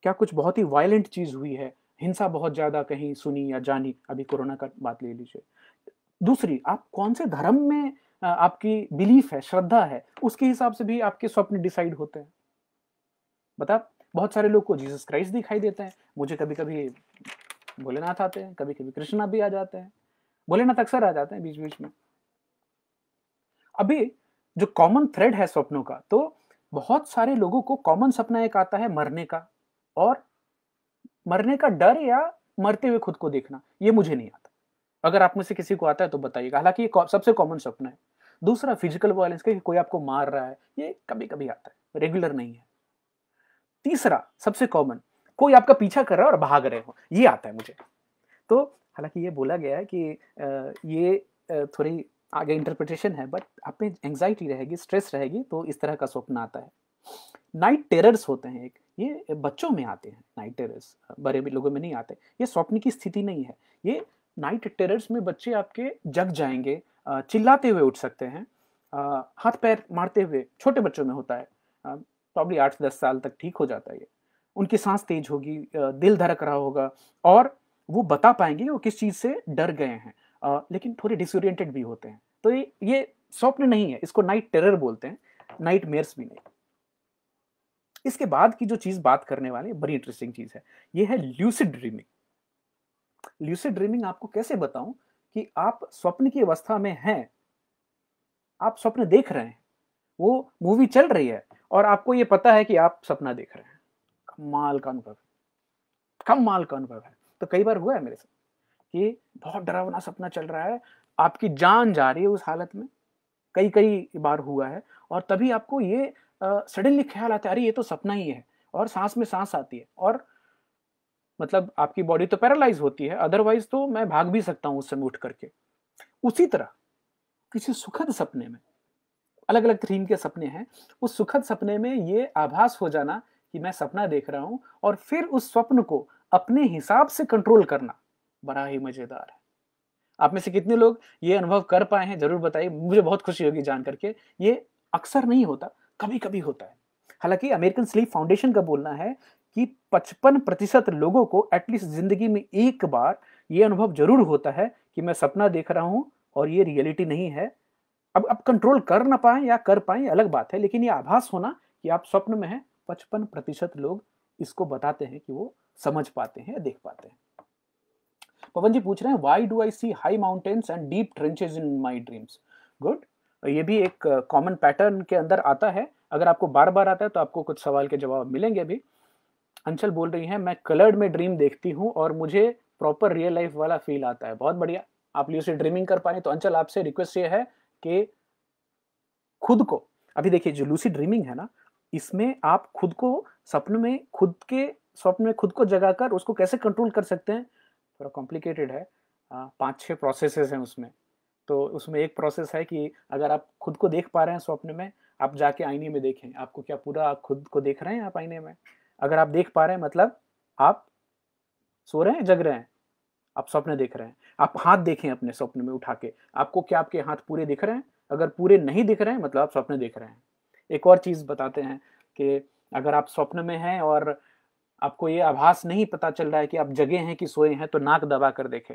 क्या कुछ बहुत ही वायलेंट चीज हुई है हिंसा बहुत ज्यादा कहीं सुनी या जानी अभी कोरोना का बात ले लीजिए दूसरी आप कौन से धर्म में आपकी बिलीफ है श्रद्धा है उसके हिसाब से भी आपके स्वप्न डिसाइड होते हैं बता बहुत सारे लोग को जीसस क्राइस्ट दिखाई देते हैं मुझे कभी कभी भोलेनाथ आते हैं कभी कभी कृष्णा भी आ जाते हैं भोलेनाथ अक्सर आ जाते हैं बीच बीच में अभी जो कॉमन थ्रेड है सपनों का तो बहुत सारे लोगों को कॉमन सपना एक आता है मरने का और मरने का डर या मरते हुए खुद को देखना ये मुझे नहीं आता अगर आप में से किसी को आता है तो बताइएगा हालांकि ये सबसे कॉमन सपना है दूसरा फिजिकल वायलेंस का कोई आपको मार रहा है ये कभी कभी आता है रेगुलर नहीं है तीसरा सबसे कॉमन कोई आपका पीछा कर रहा है और भाग रहे हो ये आता है मुझे तो हालांकि ये बोला गया है कि ये थोड़ी आगे इंटरप्रिटेशन है बट आप पे एंगजाइटी रहेगी स्ट्रेस रहेगी तो इस तरह का स्वप्न आता है नाइट टेरर्स होते हैं एक ये बच्चों में आते हैं नाइट टेरर्स बड़े भी लोगों में नहीं आते ये स्वप्न की स्थिति नहीं है ये नाइट टेरर्स में बच्चे आपके जग जाएंगे चिल्लाते हुए उठ सकते हैं हाथ पैर मारते हुए छोटे बच्चों में होता है प्रॉब्ली आठ दस साल तक ठीक हो जाता है ये उनकी सांस तेज होगी दिल धड़क रहा होगा और वो बता पाएंगे कि वो किस चीज़ से डर गए हैं लेकिन थोड़े डिसोरिएंटेड भी होते हैं तो ये स्वप्न नहीं है इसको नाइट टेरर बोलते हैं नाइट मेयर्स भी नहीं इसके बाद की जो चीज बात करने वाले बड़ी इंटरेस्टिंग चीज है ये है ल्यूसिड ड्रीमिंग ल्यूसिड ड्रीमिंग आपको कैसे बताऊं कि आप स्वप्न की अवस्था में हैं आप स्वप्न देख रहे हैं वो मूवी चल रही है और आपको ये पता है कि आप सपना देख रहे हैं कमाल का अनुभव है कमाल का अनुभव है तो कई बार हुआ है मेरे साथ कि बहुत डरावना सपना चल रहा है आपकी जान जा रही है उस हालत में कई कई बार हुआ है और तभी आपको ये सडनली ख्याल आता है अरे ये तो सपना ही है और सांस में सांस आती है और मतलब आपकी बॉडी तो पैरालाइज होती है अदरवाइज तो मैं भाग भी सकता हूँ उस समय उठ करके उसी तरह किसी सुखद सपने में अलग अलग थीम के सपने हैं उस सुखद सपने में ये आभास हो जाना कि मैं सपना देख रहा हूं और फिर उस स्वप्न को अपने हिसाब से कंट्रोल करना बड़ा ही मजेदार है आप में से कितने लोग ये अनुभव कर पाए हैं जरूर बताइए मुझे बहुत खुशी होगी जान करके ये अक्सर नहीं होता कभी कभी होता है हालांकि अमेरिकन स्लीप फाउंडेशन का बोलना है कि 55 प्रतिशत लोगों को एटलीस्ट जिंदगी में एक बार ये अनुभव जरूर होता है कि मैं सपना देख रहा हूं और ये रियलिटी नहीं है अब अब कंट्रोल कर ना पाए या कर पाए अलग बात है लेकिन ये आभास होना कि आप स्वप्न में हैं पचपन प्रतिशत लोग इसको बताते हैं कि वो समझ पाते हैं या देख पाते हैं पवन जी पूछ रहे हैं why do I see high mountains and deep trenches in my dreams good ये भी एक कॉमन uh, पैटर्न के अंदर आता है अगर आपको बार बार आता है तो आपको कुछ सवाल के जवाब मिलेंगे अभी अंचल बोल रही है मैं कलर्ड में ड्रीम देखती हूँ और मुझे प्रॉपर रियल लाइफ वाला फील आता है बहुत बढ़िया आप ल्यूसिड ड्रीमिंग कर पाए तो अंचल आपसे रिक्वेस्ट ये है कि खुद को अभी देखिए जो लूसी ड्रीमिंग है ना इसमें आप खुद को सपने में खुद के स्वप्न में खुद को जगाकर उसको कैसे कंट्रोल कर सकते हैं थोड़ा कॉम्प्लिकेटेड है पाँच छः प्रोसेसेस हैं उसमें तो उसमें एक प्रोसेस है कि अगर आप खुद को देख पा रहे हैं स्वप्न में आप जाके आईने में देखें आपको क्या पूरा आप खुद को देख रहे हैं आप आईने में अगर आप देख पा रहे हैं मतलब आप सो रहे हैं जग रहे हैं आप सपने देख रहे हैं आप हाथ देखें अपने सपने में उठा के आपको क्या आपके हाथ पूरे दिख रहे हैं अगर पूरे नहीं दिख रहे हैं मतलब आप सपने देख रहे हैं एक और चीज़ बताते हैं कि अगर आप स्वप्न में हैं और आपको ये आभास नहीं पता चल रहा है कि आप जगे हैं कि सोए हैं तो नाक दबा कर देखें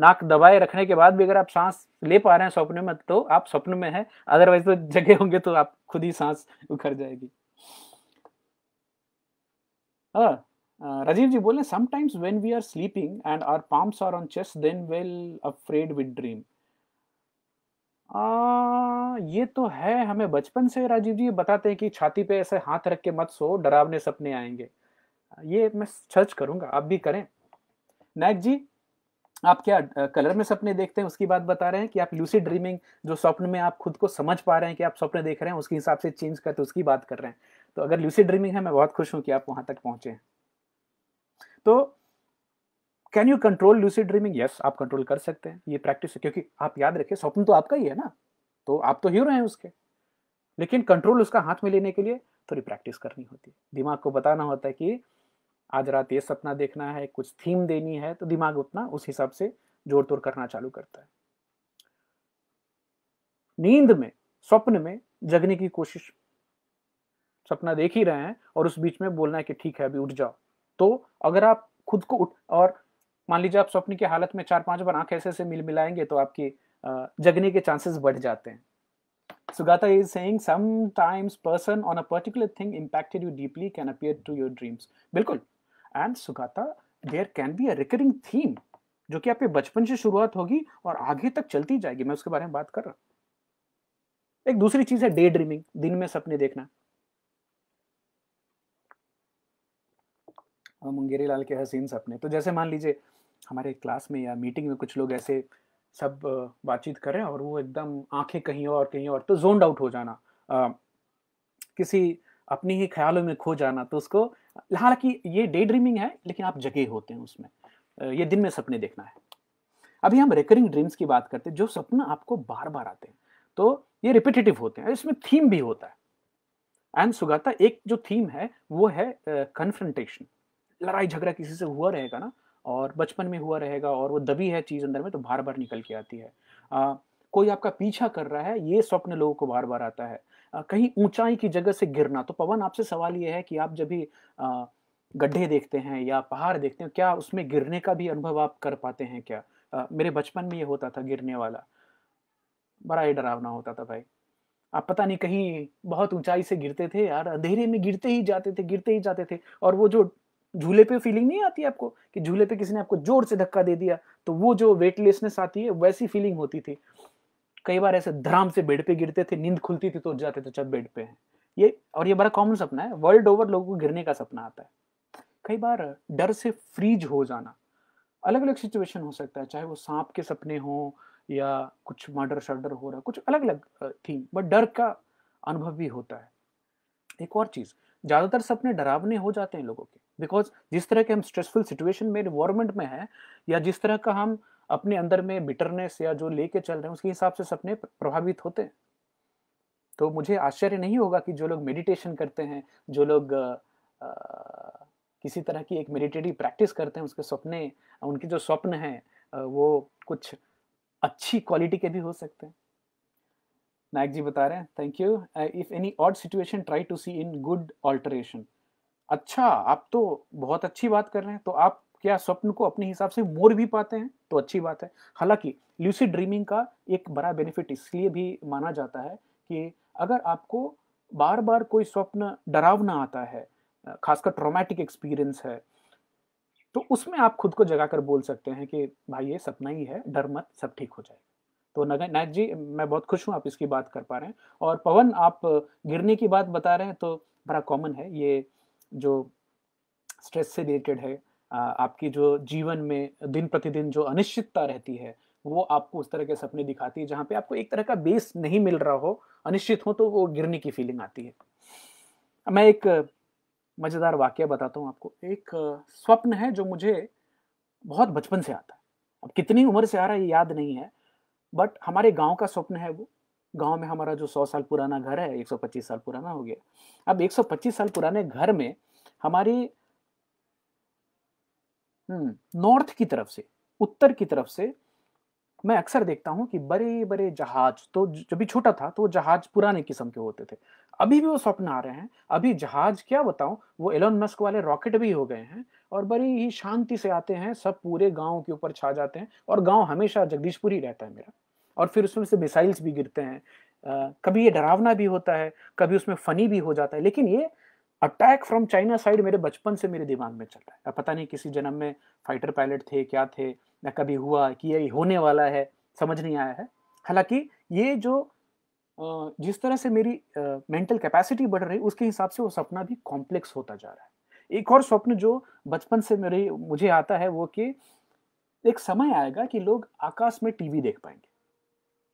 नाक दबाए रखने के बाद भी अगर आप सांस ले पा रहे हैं स्वप्न में तो आप स्वप्न में हैं अदरवाइज तो जगे होंगे तो आप खुद ही सांस उखर जाएगी हाँ, राजीव जी बोले sometimes when we are sleeping and are palms are on chest then we'll afraid with dream ah, ये तो है हमें बचपन से राजीव जी बताते हैं कि छाती पे ऐसे हाथ रख के मत सो डरावने सपने आएंगे ये मैं सर्च करूंगा आप भी करें नायक जी आप क्या कलर में सपने देखते हैं उसकी बात बता रहे हैं कि आप लूसी ड्रीमिंग जो स्वप्न में आप खुद को समझ पा रहे हैं कि आप स्वप्न देख रहे हैं उसके हिसाब से चेंज करते उसकी बात कर रहे हैं तो अगर लूसी ड्रीमिंग है मैं बहुत खुश हूं कि आप वहां तक पहुंचे तो can you control lucid dreaming yes आप कंट्रोल कर सकते हैं ये प्रैक्टिस है क्योंकि आप याद रखें स्वप्न तो आपका ही है ना तो आप तो हीरो हैं उसके लेकिन कंट्रोल उसका हाथ में लेने के लिए थोड़ी प्रैक्टिस करनी होती है दिमाग को बताना होता है कि आज रात ये सपना देखना है कुछ थीम देनी है तो दिमाग उतना उस हिसाब से जोर तोड़ करना चालू करता है नींद में स्वप्न में जगने की कोशिश सपना देख ही रहे हैं और उस बीच में बोलना है कि ठीक है अभी उठ जाओ तो अगर आप खुद को उठ और मान लीजिए आप स्वप्न की हालत में चार पांच बार आंख ऐसे ऐसे मिल मिलाएंगे तो आपके जगने के चांसेस बढ़ जाते हैं is saying sometimes person on a particular thing impacted you deeply can appear to your dreams बिल्कुल and Sugata there can be a recurring theme जो कि आपके बचपन से शुरुआत होगी और आगे तक चलती जाएगी मैं उसके बारे में बात कर रहा हूं एक दूसरी चीज है डे ड्रीमिंग दिन में सपने देखना मुंगेरी लाल के हसीन सपने तो जैसे मान लीजिए हमारे क्लास में या मीटिंग में कुछ लोग ऐसे सब बातचीत कर रहे हैं और वो एकदम आंखें कहीं और कहीं और तो जोन आउट हो जाना आ, किसी अपने ही ख्यालों में खो जाना तो उसको हालांकि ये डे ड्रीमिंग है लेकिन आप जगे होते हैं उसमें ये दिन में सपने देखना है अभी हम रिकरिंग ड्रीम्स की बात करते हैं जो सपना आपको बार बार आते हैं तो ये रिपीटेटिव होते हैं इसमें थीम भी होता है एंड सुगाता एक जो थीम है वो है कन्फ्रंटेशन लड़ाई झगड़ा किसी से हुआ रहेगा ना और बचपन में हुआ रहेगा और वो दबी है चीज़ अंदर में तो बार बार निकल के आती है आ, कोई आपका पीछा कर रहा है ये स्वप्न लोगों को बार बार आता है कहीं ऊंचाई की जगह से गिरना तो पवन आपसे सवाल ये है कि आप जब भी गड्ढे देखते हैं या पहाड़ देखते हैं क्या उसमें गिरने का भी अनुभव आप कर पाते हैं क्या मेरे बचपन में ये होता था गिरने वाला बड़ा ही डरावना होता था भाई आप पता नहीं कहीं बहुत ऊंचाई से गिरते थे यार अंधेरे में गिरते ही जाते थे गिरते ही जाते थे और वो जो झूले पे फीलिंग नहीं आती आपको कि झूले पे किसी ने आपको जोर से धक्का दे दिया तो वो जो वेटलेसनेस आती है वैसी फीलिंग होती थी कई बार ऐसे धराम से बेड पे गिरते थे नींद खुलती थी तो उठ जाते थे चल बेड पे हैं ये और ये बड़ा कॉमन सपना है वर्ल्ड ओवर लोगों को गिरने का सपना आता है कई बार डर से फ्रीज हो जाना अलग अलग सिचुएशन हो सकता है चाहे वो सांप के सपने हों या कुछ मर्डर शर्डर हो रहा कुछ अलग अलग थीम बट डर का अनुभव भी होता है एक और चीज़ ज़्यादातर सपने डरावने हो जाते हैं लोगों के बिकॉज जिस तरह के हम स्ट्रेसफुल सिचुएशन में इन्वायरमेंट में है या जिस तरह का हम अपने अंदर में बिटरनेस या जो लेके चल रहे हैं उसके हिसाब से सपने प्रभावित होते हैं तो मुझे आश्चर्य नहीं होगा कि जो लोग मेडिटेशन करते हैं जो लोग आ, किसी तरह की एक मेडिटेटिव प्रैक्टिस करते हैं उसके सपने उनके जो स्वप्न हैं वो कुछ अच्छी क्वालिटी के भी हो सकते हैं नायक जी बता रहे हैं thank you if any odd situation try to see in good alteration अच्छा आप तो बहुत अच्छी बात कर रहे हैं तो आप क्या स्वप्न को अपने हिसाब से मोर भी पाते हैं तो अच्छी बात है हालांकि ल्यूसी ड्रीमिंग का एक बड़ा बेनिफिट इसलिए भी माना जाता है कि अगर आपको बार बार कोई स्वप्न डरावना आता है खासकर ट्रोमैटिक एक्सपीरियंस है तो उसमें आप खुद को जगाकर बोल सकते हैं कि भाई ये सपना ही है डर मत सब ठीक हो जाएगा तो नगर नायक जी मैं बहुत खुश हूँ आप इसकी बात कर पा रहे हैं और पवन आप गिरने की बात बता रहे हैं तो बड़ा कॉमन है ये जो स्ट्रेस से रिलेटेड है आपकी जो जीवन में दिन प्रतिदिन जो अनिश्चितता रहती है वो आपको उस तरह के सपने दिखाती है जहां पे आपको एक तरह का बेस नहीं मिल रहा हो अनिश्चित हो तो वो गिरने की फीलिंग आती है मैं एक मज़ेदार वाक्य बताता हूँ आपको एक स्वप्न है जो मुझे बहुत बचपन से आता है अब कितनी उम्र से आ रहा है ये याद नहीं है बट हमारे गांव का स्वप्न है वो गांव में हमारा जो 100 साल पुराना घर है 125 साल पुराना हो गया अब 125 साल पुराने घर में हमारी हम्म, नॉर्थ की तरफ से उत्तर की तरफ से मैं अक्सर देखता हूँ कि बड़े बड़े जहाज तो जब भी छोटा था तो जहाज पुराने किस्म के होते थे अभी भी वो स्वप्न आ रहे हैं अभी जहाज क्या बताऊं वो एलोन मस्क वाले रॉकेट भी हो गए हैं और बड़ी ही शांति से आते हैं सब पूरे गांव के ऊपर छा जाते हैं और गांव हमेशा जगदीशपुर ही रहता है मेरा और फिर उसमें से मिसाइल्स भी गिरते हैं आ, कभी ये डरावना भी होता है कभी उसमें फनी भी हो जाता है लेकिन ये अटैक फ्रॉम चाइना साइड मेरे बचपन से मेरे दिमाग में चल रहा है पता नहीं किसी जन्म में फाइटर पायलट थे क्या थे या कभी हुआ कि ये होने वाला है समझ नहीं आया है हालांकि ये जो जिस तरह से मेरी मेंटल कैपेसिटी बढ़ रही उसके हिसाब से वो सपना भी कॉम्प्लेक्स होता जा रहा है एक और स्वप्न जो बचपन से मेरे मुझे आता है वो कि एक समय आएगा कि लोग आकाश में टीवी देख पाएंगे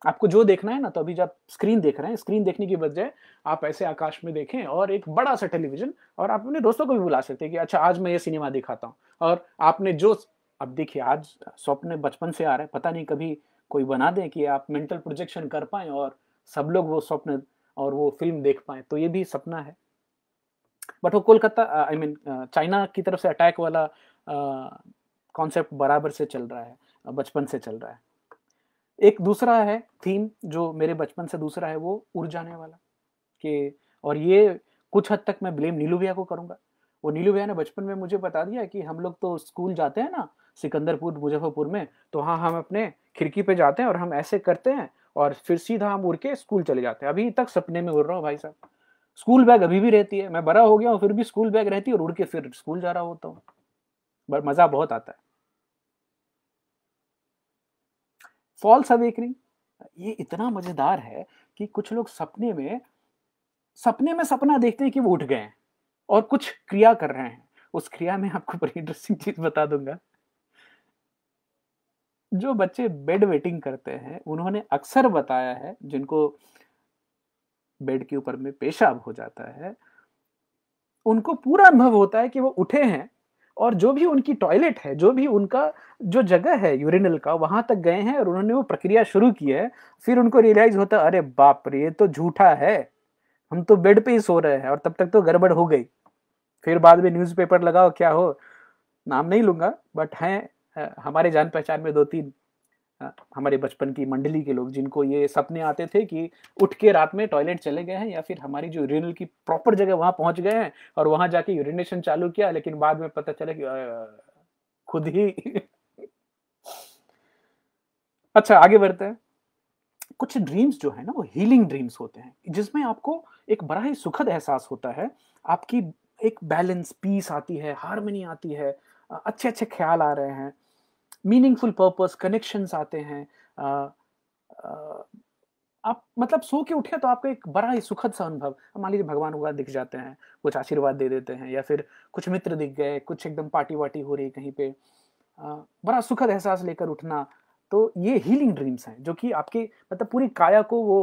आपको जो देखना है ना तो अभी जब स्क्रीन देख रहे हैं स्क्रीन देखने की बजाय आप ऐसे आकाश में देखें और एक बड़ा सा टेलीविजन और आप अपने दोस्तों को भी बुला सकते हैं कि अच्छा आज मैं ये सिनेमा दिखाता हूँ और आपने जो अब देखिए आज स्वप्न बचपन से आ रहे हैं पता नहीं कभी कोई बना दें कि आप मेंटल प्रोजेक्शन कर पाए और सब लोग वो स्वप्न और वो फिल्म देख पाए तो ये भी सपना है बट वो कोलकाता आई मीन चाइना की तरफ से अटैक वाला कॉन्सेप्ट बराबर से चल रहा है बचपन से चल रहा है एक दूसरा है थीम जो मेरे बचपन से दूसरा है वो उड़ जाने वाला कि और ये कुछ हद तक मैं ब्लेम नीलू भैया को करूंगा वो नीलू भैया ने बचपन में मुझे बता दिया कि हम लोग तो स्कूल जाते हैं ना सिकंदरपुर मुजफ्फरपुर में तो हाँ हम अपने खिड़की पे जाते हैं और हम ऐसे करते हैं और फिर सीधा हम उड़ के स्कूल चले जाते हैं अभी तक सपने में उड़ रहा हूँ भाई साहब स्कूल बैग अभी भी रहती है मैं बड़ा हो गया हूँ फिर भी स्कूल बैग रहती है और उड़ के फिर स्कूल जा रहा होता हूँ मज़ा बहुत आता है फॉल्स अवेकनिंग ये इतना मजेदार है कि कुछ लोग सपने में सपने में सपना देखते हैं कि वो उठ गए और कुछ क्रिया कर रहे हैं उस क्रिया में आपको बड़ी इंटरेस्टिंग चीज बता दूंगा जो बच्चे बेड वेटिंग करते हैं उन्होंने अक्सर बताया है जिनको बेड के ऊपर में पेशाब हो जाता है उनको पूरा अनुभव होता है कि वो उठे हैं और जो भी उनकी टॉयलेट है जो भी उनका जो जगह है यूरिनल का वहाँ तक गए हैं और उन्होंने वो प्रक्रिया शुरू की है फिर उनको रियलाइज होता अरे बाप रे ये तो झूठा है हम तो बेड पे ही सो रहे हैं और तब तक तो गड़बड़ हो गई फिर बाद में न्यूज़पेपर लगाओ क्या हो नाम नहीं लूँगा बट हैं हमारे जान पहचान में दो तीन हाँ, हमारे बचपन की मंडली के लोग जिनको ये सपने आते थे कि उठ के रात में टॉयलेट चले गए हैं या फिर हमारी जो यूरिनल की प्रॉपर जगह वहां पहुंच गए हैं और वहां जाके यूरिनेशन चालू किया लेकिन बाद में पता चला कि खुद ही अच्छा आगे बढ़ते हैं कुछ ड्रीम्स जो है ना वो हीलिंग ड्रीम्स होते हैं जिसमें आपको एक बड़ा ही सुखद एहसास होता है आपकी एक बैलेंस पीस आती है हारमोनी आती है अच्छे अच्छे ख्याल आ रहे हैं मीनिंगफुल पर्पस कनेक्शंस आते हैं आ, आ, आप मतलब सो के उठे तो आपका एक बड़ा ही सुखद सा अनुभव मान लीजिए भगवान वगैरह दिख जाते हैं कुछ आशीर्वाद दे देते हैं या फिर कुछ मित्र दिख गए कुछ एकदम पार्टी वार्टी हो रही कहीं पे आ, बड़ा सुखद एहसास लेकर उठना तो ये हीलिंग ड्रीम्स हैं जो कि आपके मतलब पूरी काया को वो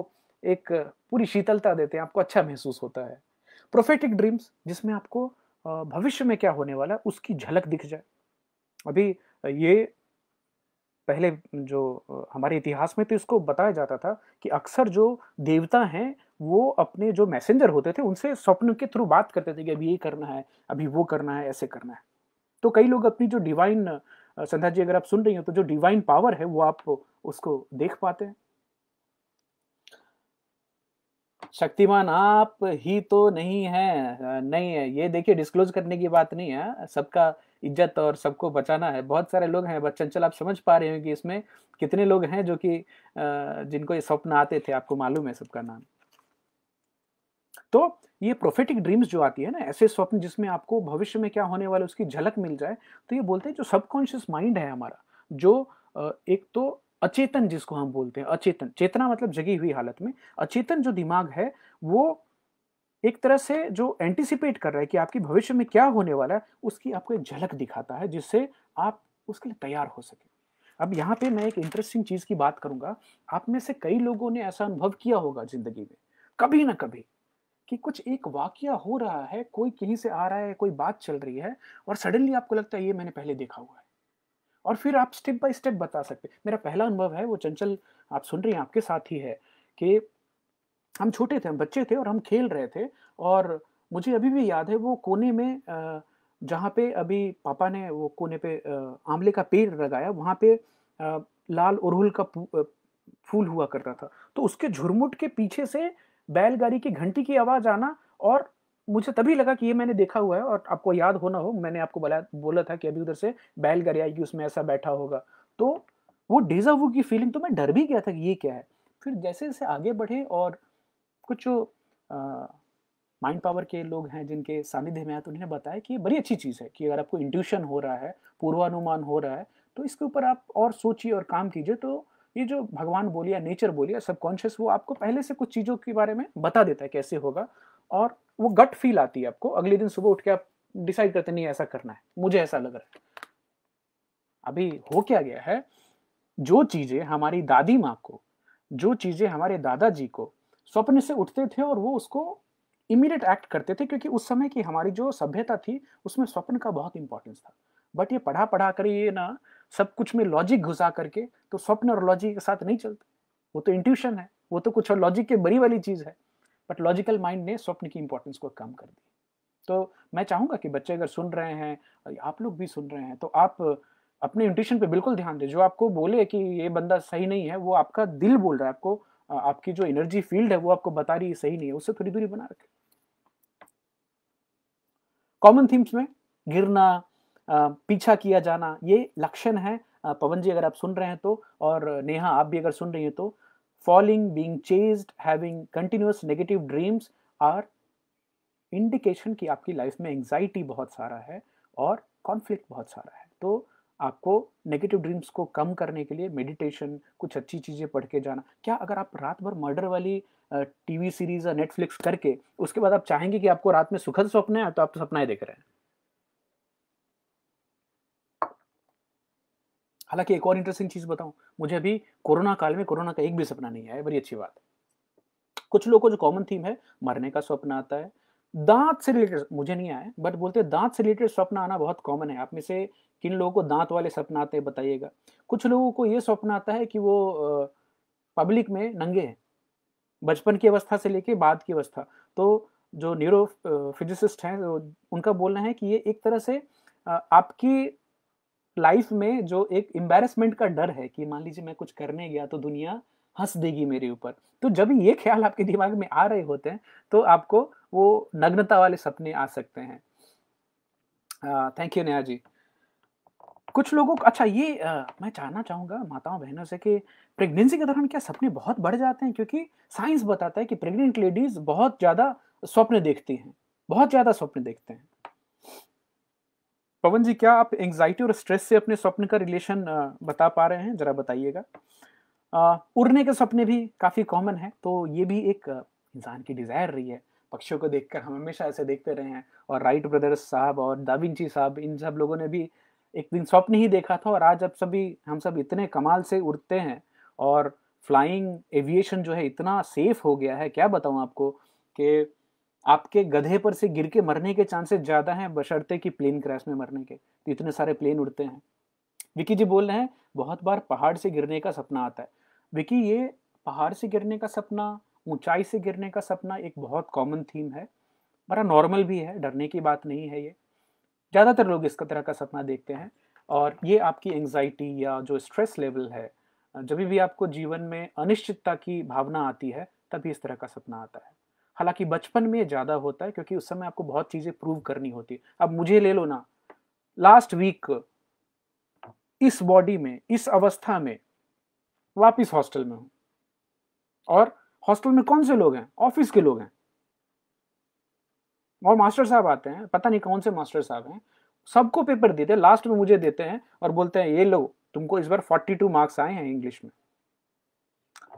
एक पूरी शीतलता देते हैं आपको अच्छा महसूस होता है प्रोफेटिक ड्रीम्स जिसमें आपको भविष्य में क्या होने वाला है उसकी झलक दिख जाए अभी ये पहले जो हमारे इतिहास में तो इसको बताया जाता था कि अक्सर जो देवता हैं वो अपने जो मैसेंजर होते थे उनसे स्वप्न के थ्रू बात करते थे कि अभी ये करना है अभी वो करना है ऐसे करना है तो कई लोग अपनी जो डिवाइन संध्या जी अगर आप सुन रही हो तो जो डिवाइन पावर है वो आप उसको देख पाते हैं शक्तिमान आप ही तो नहीं है नहीं है ये देखिए डिस्क्लोज करने की बात नहीं है सबका इज्जत और सबको बचाना है बहुत सारे लोग हैं बच्चन आप समझ पा रहे हो कि इसमें कितने लोग हैं जो कि जिनको ये स्वप्न आते थे आपको मालूम है सबका नाम तो ये प्रोफेटिक ड्रीम्स जो आती है ना ऐसे स्वप्न जिसमें आपको भविष्य में क्या होने वाला उसकी झलक मिल जाए तो ये बोलते हैं जो सबकॉन्शियस माइंड है हमारा जो एक तो अचेतन जिसको हम बोलते हैं अचेतन चेतना मतलब जगी हुई हालत में अचेतन जो दिमाग है वो एक तरह से जो एंटिसिपेट कर रहा है कि आपके भविष्य में क्या होने वाला है उसकी आपको एक झलक दिखाता है जिससे आप उसके लिए तैयार हो सके अब यहाँ पे मैं एक इंटरेस्टिंग चीज़ की बात करूंगा आप में से कई लोगों ने ऐसा अनुभव किया होगा जिंदगी में कभी ना कभी कि कुछ एक वाक्य हो रहा है कोई कहीं से आ रहा है कोई बात चल रही है और सडनली आपको लगता है ये मैंने पहले देखा हुआ है और फिर आप स्टेप बाय स्टेप बता सकते मेरा पहला अनुभव है वो चंचल आप सुन रही हैं आपके साथ ही है कि हम छोटे थे हम बच्चे थे और हम खेल रहे थे और मुझे अभी भी याद है वो कोने में जहाँ पे अभी पापा ने वो कोने पे आंवले का पेड़ लगाया वहाँ पे लाल उड़हुल का फूल हुआ करता था तो उसके झुरमुट के पीछे से बैलगाड़ी की घंटी की आवाज़ आना और मुझे तभी लगा कि ये मैंने देखा हुआ है और आपको याद होना हो मैंने आपको बोला बोला था कि अभी उधर से बैल कर आएगी उसमें ऐसा बैठा होगा तो वो डेजा वो की फीलिंग तो मैं डर भी गया था कि ये क्या है फिर जैसे जैसे आगे बढ़े और कुछ माइंड पावर के लोग हैं जिनके सानिध्य में आए तो उन्होंने बताया कि ये बड़ी अच्छी चीज़ है कि अगर आपको इंट्यूशन हो रहा है पूर्वानुमान हो रहा है तो इसके ऊपर आप और सोचिए और काम कीजिए तो ये जो भगवान बोलिया नेचर बोलिया सबकॉन्शियस वो आपको पहले से कुछ चीज़ों के बारे में बता देता है कैसे होगा और वो गट फील आती है आपको अगले दिन सुबह उठ के आप डिसाइड करते नहीं ऐसा करना है मुझे ऐसा लग रहा है अभी हो क्या गया है जो चीजें हमारी दादी माँ को जो चीजें हमारे दादाजी को स्वप्न से उठते थे और वो उसको इमीडिएट एक्ट करते थे क्योंकि उस समय की हमारी जो सभ्यता थी उसमें स्वप्न का बहुत इंपॉर्टेंस था बट ये पढ़ा पढ़ा कर ये ना सब कुछ में लॉजिक घुसा करके तो स्वप्न और लॉजिक के साथ नहीं चलते वो तो इंट्यूशन है वो तो कुछ और लॉजिक के बड़ी वाली चीज़ है बट लॉजिकल माइंड ने स्वप्न की इंपॉर्टेंस को कम कर दी तो मैं चाहूंगा कि बच्चे अगर सुन रहे हैं आप लोग भी सुन रहे हैं तो आप अपने इंट्यूशन पे बिल्कुल ध्यान दें जो आपको बोले कि ये बंदा सही नहीं है वो आपका दिल बोल रहा है आपको आपकी जो एनर्जी फील्ड है वो आपको बता रही है सही नहीं है उससे थोड़ी दूरी बना रखें कॉमन थीम्स में गिरना पीछा किया जाना ये लक्षण है पवन जी अगर आप सुन रहे हैं तो और नेहा आप भी अगर सुन रही हैं तो falling, being chased, having continuous negative dreams are indication ki aapki life mein anxiety bahut sara hai aur conflict bahut sara hai to आपको नेगेटिव ड्रीम्स को कम करने के लिए मेडिटेशन कुछ अच्छी चीज़ें पढ़ के जाना क्या अगर आप रात भर मर्डर वाली टीवी सीरीज़ या नेटफ्लिक्स करके उसके बाद आप चाहेंगे कि आपको रात में सुखद सपने हैं तो आप सपना ही देख रहे हैं हालांकि एक और इंटरेस्टिंग चीज़ बताऊं मुझे अभी कोरोना काल में कोरोना का एक भी सपना नहीं आया बड़ी अच्छी बात है कुछ लोगों को जो कॉमन थीम है मरने का स्वप्न आता है दांत से रिलेटेड मुझे नहीं आया बट बोलते दांत से रिलेटेड स्वप्न आना बहुत कॉमन है आप में से किन लोगों को दांत वाले स्वप्न आते हैं बताइएगा कुछ लोगों को ये स्वप्न आता है कि वो पब्लिक में नंगे हैं बचपन की अवस्था से लेके बाद की अवस्था तो जो न्यूरो फिजिसिस्ट हैं उनका बोलना है कि ये एक तरह से आपकी लाइफ में जो एक एम्बेरसमेंट का डर है कि मान लीजिए मैं कुछ करने गया तो दुनिया हंस देगी मेरे ऊपर तो जब ये ख्याल आपके दिमाग में आ रहे होते हैं तो आपको वो नग्नता वाले सपने आ सकते हैं थैंक यू नेहा जी कुछ लोगों को अच्छा ये आ, मैं जानना चाहूंगा माताओं बहनों से कि प्रेगनेंसी के दौरान क्या सपने बहुत बढ़ जाते हैं क्योंकि साइंस बताता है कि प्रेग्नेंट लेडीज बहुत ज़्यादा स्वप्न देखती हैं बहुत ज़्यादा स्वप्न देखते हैं पवन जी क्या आप एंग्जाइटी और स्ट्रेस से अपने स्वप्न का रिलेशन बता पा रहे हैं जरा बताइएगा उड़ने के सपने भी काफी कॉमन है तो ये भी एक इंसान की डिजायर रही है पक्षियों को देखकर हम हमेशा ऐसे देखते रहे हैं और राइट ब्रदर्स साहब और दाविंची साहब इन सब लोगों ने भी एक दिन स्वप्न ही देखा था और आज अब सभी हम सब इतने कमाल से उड़ते हैं और फ्लाइंग एविएशन जो है इतना सेफ हो गया है क्या बताऊँ आपको कि आपके गधे पर से गिर के मरने के चांसेस ज्यादा हैं बशर्ते कि प्लेन क्रैश में मरने के तो इतने सारे प्लेन उड़ते हैं विकी जी बोल रहे हैं बहुत बार पहाड़ से गिरने का सपना आता है विकी ये पहाड़ से गिरने का सपना ऊंचाई से गिरने का सपना एक बहुत कॉमन थीम है बड़ा नॉर्मल भी है डरने की बात नहीं है ये ज़्यादातर लोग इस तरह का सपना देखते हैं और ये आपकी एंग्जाइटी या जो स्ट्रेस लेवल है जब भी आपको जीवन में अनिश्चितता की भावना आती है तभी इस तरह का सपना आता है हालांकि बचपन में ज़्यादा होता है क्योंकि उस समय आपको बहुत चीज़ें प्रूव करनी होती है अब मुझे ले लो ना लास्ट वीक इस बॉडी में इस अवस्था में वापिस हॉस्टल में हूं और हॉस्टल में कौन से लोग हैं ऑफिस के लोग हैं और मास्टर साहब आते हैं पता नहीं कौन से मास्टर साहब हैं सबको पेपर देते हैं लास्ट में मुझे देते हैं और बोलते हैं ये लो तुमको इस बार 42 मार्क्स आए हैं इंग्लिश में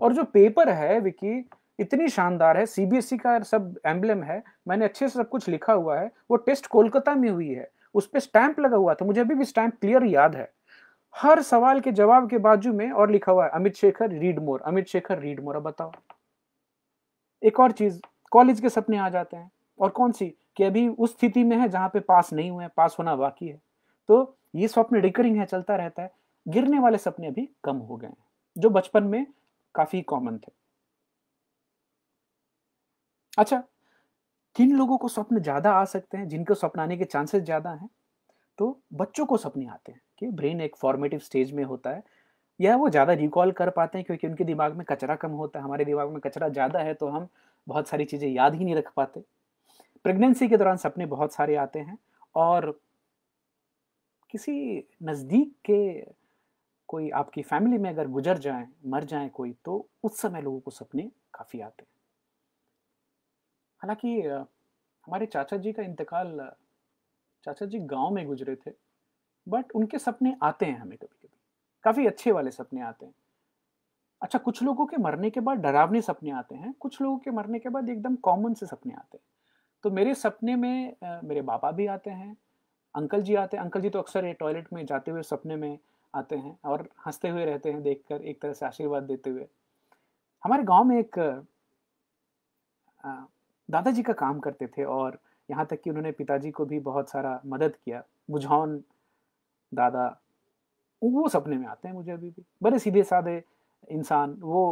और जो पेपर है विकी इतनी शानदार है सीबीएसई e का सब एम्बलम है मैंने अच्छे से सब कुछ लिखा हुआ है वो टेस्ट कोलकाता में हुई है उस पर स्टैंप लगा हुआ था मुझे अभी भी स्टैंप क्लियर याद है हर सवाल के जवाब के बाजू में और लिखा हुआ है Amit Shekhar read more Amit Shekhar read more अब बताओ एक और चीज कॉलेज के सपने आ जाते हैं और कौन सी कि अभी उस स्थिति में है जहां पे पास नहीं हुए पास होना बाकी है तो ये स्वप्न रिकरिंग है चलता रहता है गिरने वाले सपने अभी कम हो गए हैं जो बचपन में काफी कॉमन थे अच्छा किन लोगों को स्वप्न ज़्यादा आ सकते हैं जिनको स्वप्न आने के चांसेस ज़्यादा हैं तो बच्चों को सपने आते हैं कि ब्रेन एक फॉर्मेटिव स्टेज में होता है या वो ज़्यादा रिकॉल कर पाते हैं क्योंकि उनके दिमाग में कचरा कम होता है हमारे दिमाग में कचरा ज़्यादा है तो हम बहुत सारी चीज़ें याद ही नहीं रख पाते प्रेगनेंसी के दौरान सपने बहुत सारे आते हैं और किसी नज़दीक के कोई आपकी फैमिली में अगर गुजर जाए मर जाए कोई तो उस समय लोगों को सपने काफ़ी आते हैं हालांकि हमारे चाचा जी का इंतकाल चाचा जी गांव में गुजरे थे बट उनके सपने आते हैं हमें कभी कभी काफ़ी अच्छे वाले सपने आते हैं अच्छा कुछ लोगों के मरने के बाद डरावने सपने आते हैं कुछ लोगों के मरने के बाद एकदम कॉमन से सपने आते हैं तो मेरे सपने में मेरे बाबा भी आते हैं अंकल जी आते हैं अंकल जी तो अक्सर ये टॉयलेट में जाते हुए सपने में आते हैं और हंसते हुए रहते हैं देखकर एक तरह से आशीर्वाद देते हुए हमारे गांव में एक दादाजी का काम करते थे और यहाँ तक कि उन्होंने पिताजी को भी बहुत सारा मदद किया बुझौन दादा वो सपने में आते हैं मुझे अभी भी बड़े सीधे साधे इंसान वो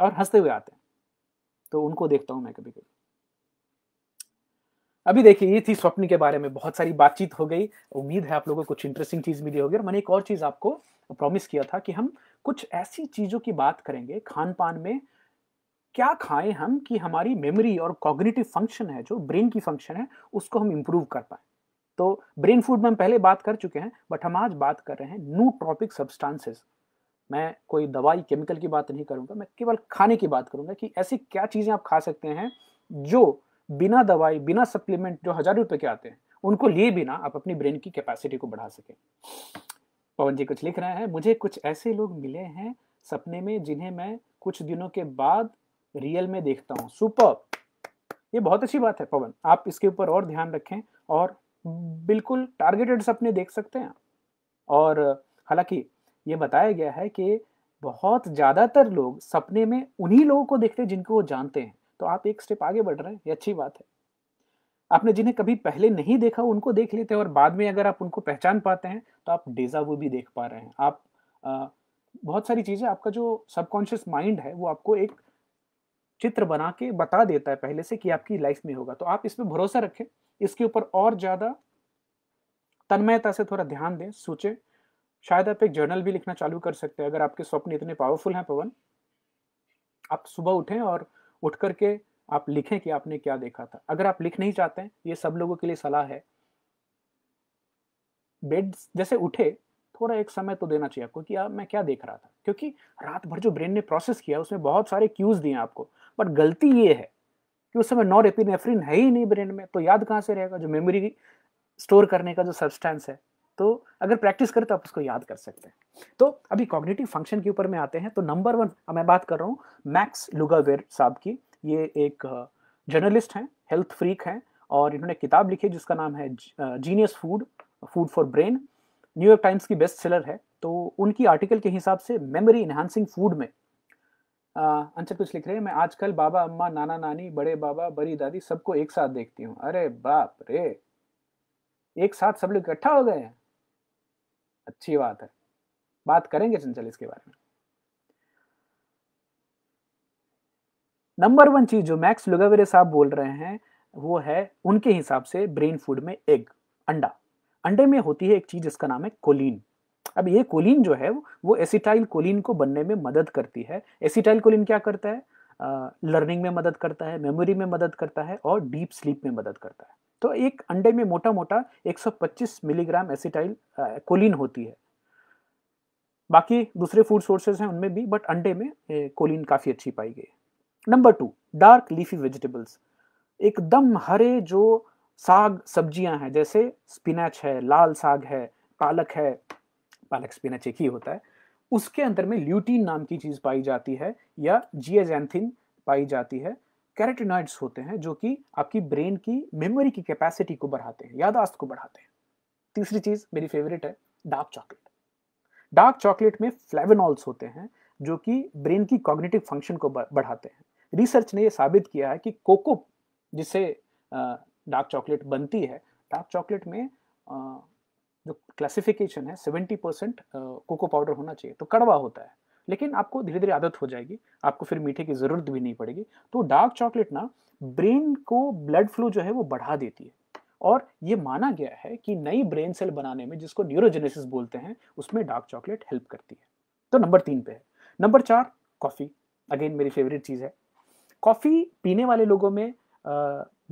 और हंसते हुए आते हैं तो उनको देखता हूँ मैं कभी कभी अभी देखिए ये थी स्वप्न के बारे में बहुत सारी बातचीत हो गई उम्मीद है आप लोगों को कुछ इंटरेस्टिंग चीज मिली होगी और मैंने एक और चीज आपको प्रॉमिस किया था कि हम कुछ ऐसी चीजों की बात करेंगे खान पान में क्या खाएं हम कि हमारी मेमोरी और कॉग्निटिव फंक्शन है जो ब्रेन की फंक्शन है उसको हम इम्प्रूव कर पाए तो ब्रेन फूड में हम पहले बात कर चुके हैं बट हम आज बात कर रहे हैं ट्रॉपिक सब्सटांसेस मैं कोई दवाई केमिकल की बात नहीं करूंगा मैं केवल खाने की बात करूंगा कि ऐसी क्या चीज़ें आप खा सकते हैं जो बिना दवाई बिना सप्लीमेंट जो हज़ार रुपए के आते हैं उनको लिए बिना आप अपनी ब्रेन की कैपेसिटी को बढ़ा सकें पवन जी कुछ लिख रहे हैं मुझे कुछ ऐसे लोग मिले हैं सपने में जिन्हें मैं कुछ दिनों के बाद रियल में देखता हूँ सुपर ये बहुत अच्छी बात है पवन आप इसके ऊपर और ध्यान रखें और बिल्कुल टारगेटेड सपने देख सकते हैं और हालांकि ये बताया गया है कि बहुत ज़्यादातर लोग सपने में उन्हीं लोगों को देखते हैं जिनको वो जानते हैं तो आप एक स्टेप आगे बढ़ रहे हैं ये अच्छी बात है आपने जिन्हें कभी पहले नहीं देखा उनको देख लेते हैं और बाद में अगर आप उनको पहचान पाते हैं तो आप वो भी देख पा रहे हैं आप आ, बहुत सारी चीज़ें आपका जो सबकॉन्शियस माइंड है वो आपको एक चित्र बना के बता देता है पहले से कि आपकी लाइफ में होगा तो आप इस पर भरोसा रखें इसके ऊपर और ज़्यादा तन्मयता से थोड़ा ध्यान दें सोचें शायद आप एक जर्नल भी लिखना चालू कर सकते हैं अगर आपके स्वप्न इतने पावरफुल हैं पवन आप सुबह उठें और उठ करके आप लिखें कि आपने क्या देखा था अगर आप लिख नहीं चाहते हैं ये सब लोगों के लिए सलाह है बेड जैसे उठे थोड़ा एक समय तो देना चाहिए आपको कि आप मैं क्या देख रहा था क्योंकि रात भर जो ब्रेन ने प्रोसेस किया उसमें बहुत सारे क्यूज दिए आपको बट गलती ये है कि उस समय नॉर एपिनेफ्रिन है ही नहीं ब्रेन में तो याद कहाँ से रहेगा जो मेमोरी स्टोर करने का जो सब्सटेंस है तो अगर प्रैक्टिस करें तो आप उसको याद कर सकते हैं तो अभी कॉग्निटिव फंक्शन के ऊपर में आते हैं तो नंबर वन मैं बात कर रहा हूँ मैक्स लुगावेर साहब की ये एक जर्नलिस्ट हैं हेल्थ फ्रीक हैं और इन्होंने किताब लिखी जिसका नाम है genius food food for brain New York Times की बेस्ट सेलर है तो उनकी आर्टिकल के हिसाब से मेमोरी इन्हांसिंग फूड में अंचल कुछ लिख रहे हैं मैं आजकल बाबा अम्मा नाना नानी बड़े बाबा बड़ी दादी सबको एक साथ देखती हूँ अरे बाप रे एक साथ सब लोग इकट्ठा हो गए हैं अच्छी बात है बात करेंगे चंचल इसके बारे में नंबर वन चीज जो मैक्स लुगावेरे साहब बोल रहे हैं वो है उनके हिसाब से ब्रेन फूड में एग अंडा अंडे में होती है एक चीज जिसका नाम है कोलिन अब ये कोलिन जो है वो एसिटाइल कोलिन को बनने में मदद करती है एसिटाइल कोलिन क्या करता है लर्निंग में मदद करता है मेमोरी में मदद करता है और डीप स्लीप में मदद करता है तो एक अंडे में मोटा मोटा 125 मिलीग्राम एसिटाइल कोलिन होती है बाकी दूसरे फूड सोर्सेज हैं उनमें भी बट अंडे में कोलिन काफ़ी अच्छी पाई गई number two dark leafy vegetables एकदम हरे जो साग सब्जियां हैं जैसे स्पिनच है लाल साग है पालक है पालक स्पिनच एक ही होता है उसके अंदर में ल्यूटीन नाम की चीज पाई जाती है या जियाजैंथिन पाई जाती है कैरेटिनॉइड्स होते हैं जो कि आपकी ब्रेन की मेमोरी की कैपेसिटी को बढ़ाते हैं यादाश्त को बढ़ाते हैं तीसरी चीज मेरी फेवरेट है डार्क चॉकलेट डार्क चॉकलेट में फ्लेवेनॉल्स होते हैं जो कि ब्रेन की कॉग्निटिव फंक्शन को बढ़ाते हैं रिसर्च ने यह साबित किया है कि कोको जिसे डार्क चॉकलेट बनती है डार्क चॉकलेट में जो क्लासिफिकेशन है सेवेंटी परसेंट कोको पाउडर होना चाहिए तो कड़वा होता है लेकिन आपको धीरे धीरे आदत हो जाएगी आपको फिर मीठे की ज़रूरत भी नहीं पड़ेगी तो डार्क चॉकलेट ना ब्रेन को ब्लड फ्लो जो है वो बढ़ा देती है और ये माना गया है कि नई ब्रेन सेल बनाने में जिसको न्यूरोजेनेसिस बोलते हैं उसमें डार्क चॉकलेट हेल्प करती है तो नंबर तीन पे है नंबर चार कॉफ़ी अगेन मेरी फेवरेट चीज़ है कॉफ़ी पीने वाले लोगों में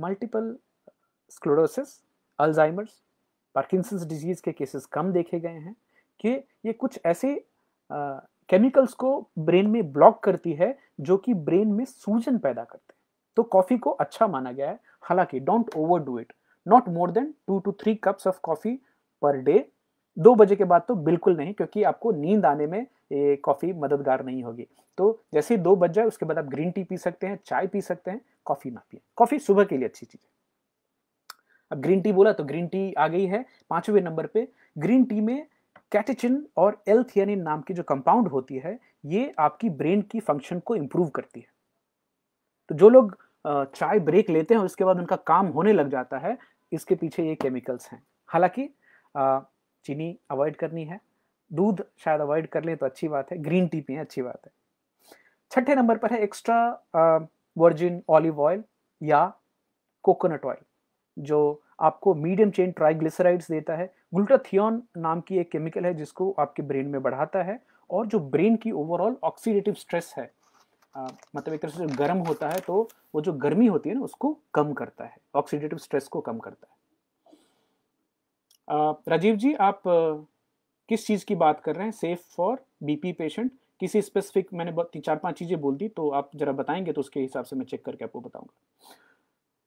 multiple sclerosis Alzheimer's Parkinson's disease के केसेस कम देखे गए हैं कि ये कुछ ऐसे केमिकल्स को ब्रेन में ब्लॉक करती है जो कि ब्रेन में सूजन पैदा करते हैं तो कॉफ़ी को अच्छा माना गया है हालांकि don't overdo it not more than two two three cups of coffee per day दो बजे के बाद तो बिल्कुल नहीं क्योंकि आपको नींद आने में ये कॉफ़ी मददगार नहीं होगी तो जैसे ही दो बज जाए उसके बाद आप ग्रीन टी पी सकते हैं चाय पी सकते हैं कॉफ़ी ना पिए कॉफ़ी सुबह के लिए अच्छी चीज़ है अब ग्रीन टी बोला तो ग्रीन टी आ गई है पांचवें नंबर पे ग्रीन टी में कैटेचिन और एल्थियनिन नाम की जो कंपाउंड होती है ये आपकी ब्रेन की फंक्शन को इम्प्रूव करती है तो जो लोग चाय ब्रेक लेते हैं उसके बाद उनका काम होने लग जाता है इसके पीछे ये केमिकल्स हैं हालांकि चीनी अवॉइड करनी है दूध शायद अवॉइड कर लें तो अच्छी बात है ग्रीन टी पिए अच्छी बात है छठे नंबर पर है एक्स्ट्रा वर्जिन ऑलिव ऑयल या कोकोनट ऑयल जो आपको मीडियम चेन ट्राइग्लिसराइड्स देता है ग्लूटाथियन नाम की एक केमिकल है जिसको आपके ब्रेन में बढ़ाता है और जो ब्रेन की ओवरऑल ऑक्सीडेटिव स्ट्रेस है आ, मतलब एक तरह से जो गर्म होता है तो वो जो गर्मी होती है ना उसको कम करता है ऑक्सीडेटिव स्ट्रेस को कम करता है आ, राजीव जी आप आ, किस चीज़ की बात कर रहे हैं सेफ फॉर बीपी पेशेंट किसी स्पेसिफिक मैंने तीन चार पांच चीज़ें बोल दी तो आप ज़रा बताएंगे तो उसके हिसाब से मैं चेक करके आपको बताऊंगा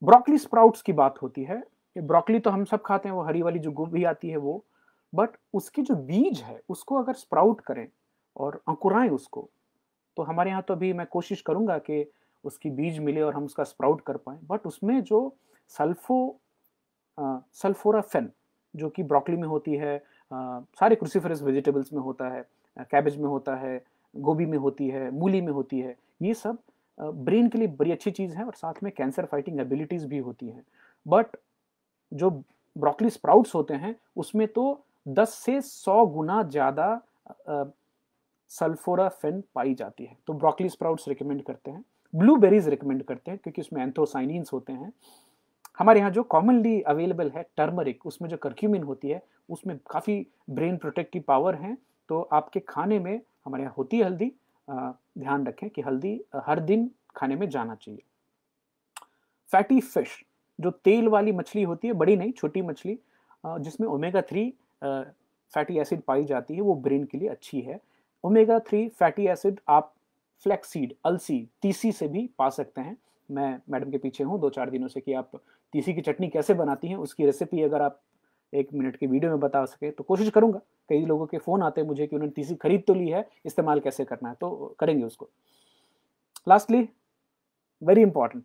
ब्रोकली स्प्राउट्स की बात होती है कि ब्रोकली तो हम सब खाते हैं वो हरी वाली जो गोभी आती है वो बट उसके जो बीज है उसको अगर स्प्राउट करें और अंकुराएं उसको तो हमारे यहाँ तो अभी मैं कोशिश करूंगा कि उसकी बीज मिले और हम उसका स्प्राउट कर पाए बट उसमें जो सल्फो सल्फोराफेन जो कि ब्रोकली में होती है आ, सारे क्रूसीफरस वेजिटेबल्स में होता है कैबेज में होता है गोभी में होती है मूली में होती है ये सब ब्रेन के लिए बड़ी अच्छी चीज़ है और साथ में कैंसर फाइटिंग एबिलिटीज़ भी होती हैं बट जो ब्रोकली स्प्राउट्स होते हैं उसमें तो 10 से 100 गुना ज़्यादा सल्फोराफेन पाई जाती है तो ब्रोकली स्प्राउट्स रिकमेंड करते हैं ब्लूबेरीज रिकमेंड करते हैं क्योंकि उसमें एंथोसाइनिन्स होते हैं हमारे यहाँ जो कॉमनली अवेलेबल है टर्मरिक उसमें जो करक्यूमिन होती है उसमें काफ़ी ब्रेन प्रोटेक्टिव पावर हैं तो आपके खाने में हमारे यहाँ होती है हल्दी ध्यान रखें कि हल्दी हर दिन खाने में जाना चाहिए फैटी फिश जो तेल वाली मछली होती है बड़ी नहीं छोटी मछली जिसमें ओमेगा थ्री फैटी एसिड पाई जाती है वो ब्रेन के लिए अच्छी है ओमेगा थ्री फैटी एसिड आप फ्लैक्सीड अलसी तीसी से भी पा सकते हैं मैं मैडम के पीछे हूँ दो चार दिनों से कि आप तीसी की चटनी कैसे बनाती हैं उसकी रेसिपी अगर आप एक मिनट की वीडियो में बता सके तो कोशिश करूँगा कई लोगों के फ़ोन आते हैं मुझे कि उन्होंने तीसी खरीद तो ली है इस्तेमाल कैसे करना है तो करेंगे उसको लास्टली वेरी इंपॉर्टेंट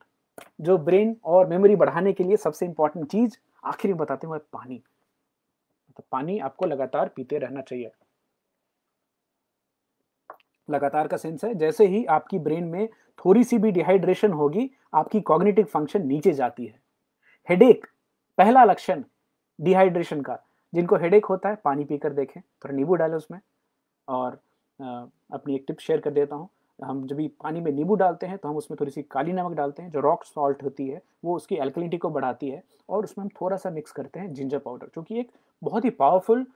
जो ब्रेन और मेमोरी बढ़ाने के लिए सबसे इंपॉर्टेंट चीज आखिर में बताते हुए पानी तो पानी आपको लगातार पीते रहना चाहिए लगातार का सेंस है जैसे ही आपकी ब्रेन में थोड़ी सी भी डिहाइड्रेशन होगी आपकी कॉग्निटिव फंक्शन नीचे जाती है हेडेक पहला लक्षण डिहाइड्रेशन का जिनको हेडेक होता है पानी पीकर देखें थोड़ा नींबू डालें उसमें और अपनी एक टिप शेयर कर देता हूँ हम जब भी पानी में नींबू डालते हैं तो हम उसमें थोड़ी सी काली नमक डालते हैं जो रॉक सॉल्ट होती है वो उसकी एल्कलिनिटी को बढ़ाती है और उसमें हम थोड़ा सा मिक्स करते हैं जिंजर पाउडर जो कि एक बहुत ही पावरफुल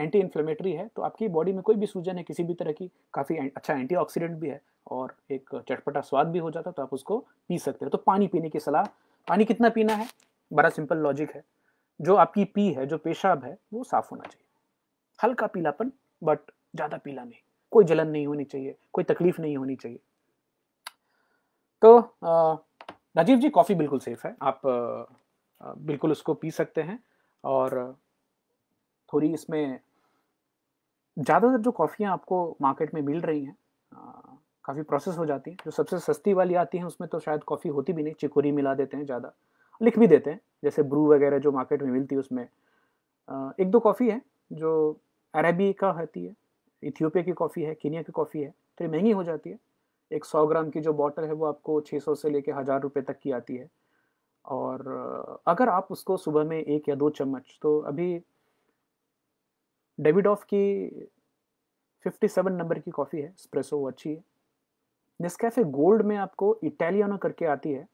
एंटी इन्फ्लेमेटरी है तो आपकी बॉडी में कोई भी सूजन है किसी भी तरह की काफ़ी अच्छा एंटी भी है और एक चटपटा स्वाद भी हो जाता है तो आप उसको पी सकते हो तो पानी पीने की सलाह पानी कितना पीना है बड़ा सिंपल लॉजिक है जो आपकी पी है जो पेशाब है वो साफ होना चाहिए हल्का पीलापन बट ज़्यादा पीला नहीं कोई जलन नहीं होनी चाहिए कोई तकलीफ नहीं होनी चाहिए तो राजीव जी कॉफ़ी बिल्कुल सेफ है आप बिल्कुल उसको पी सकते हैं और थोड़ी इसमें ज़्यादातर जो कॉफ़ियाँ आपको मार्केट में मिल रही हैं काफ़ी प्रोसेस हो जाती है जो सबसे सस्ती वाली आती है उसमें तो शायद कॉफ़ी होती भी नहीं चिकोरी मिला देते हैं ज़्यादा लिख भी देते हैं जैसे ब्रू वगैरह जो मार्केट में मिलती है उसमें एक दो कॉफ़ी है जो अरेबी का होती है इथियोपिया की कॉफ़ी है कीनिया की कॉफ़ी है थोड़ी तो महंगी हो जाती है एक सौ ग्राम की जो बॉटल है वो आपको छः सौ से लेकर हज़ार रुपये तक की आती है और अगर आप उसको सुबह में एक या दो चम्मच तो अभी डेविड ऑफ की सेवन नंबर की कॉफ़ी है स्प्रेसो वो अच्छी है नेस्कैफे गोल्ड में आपको इटालियानो करके आती है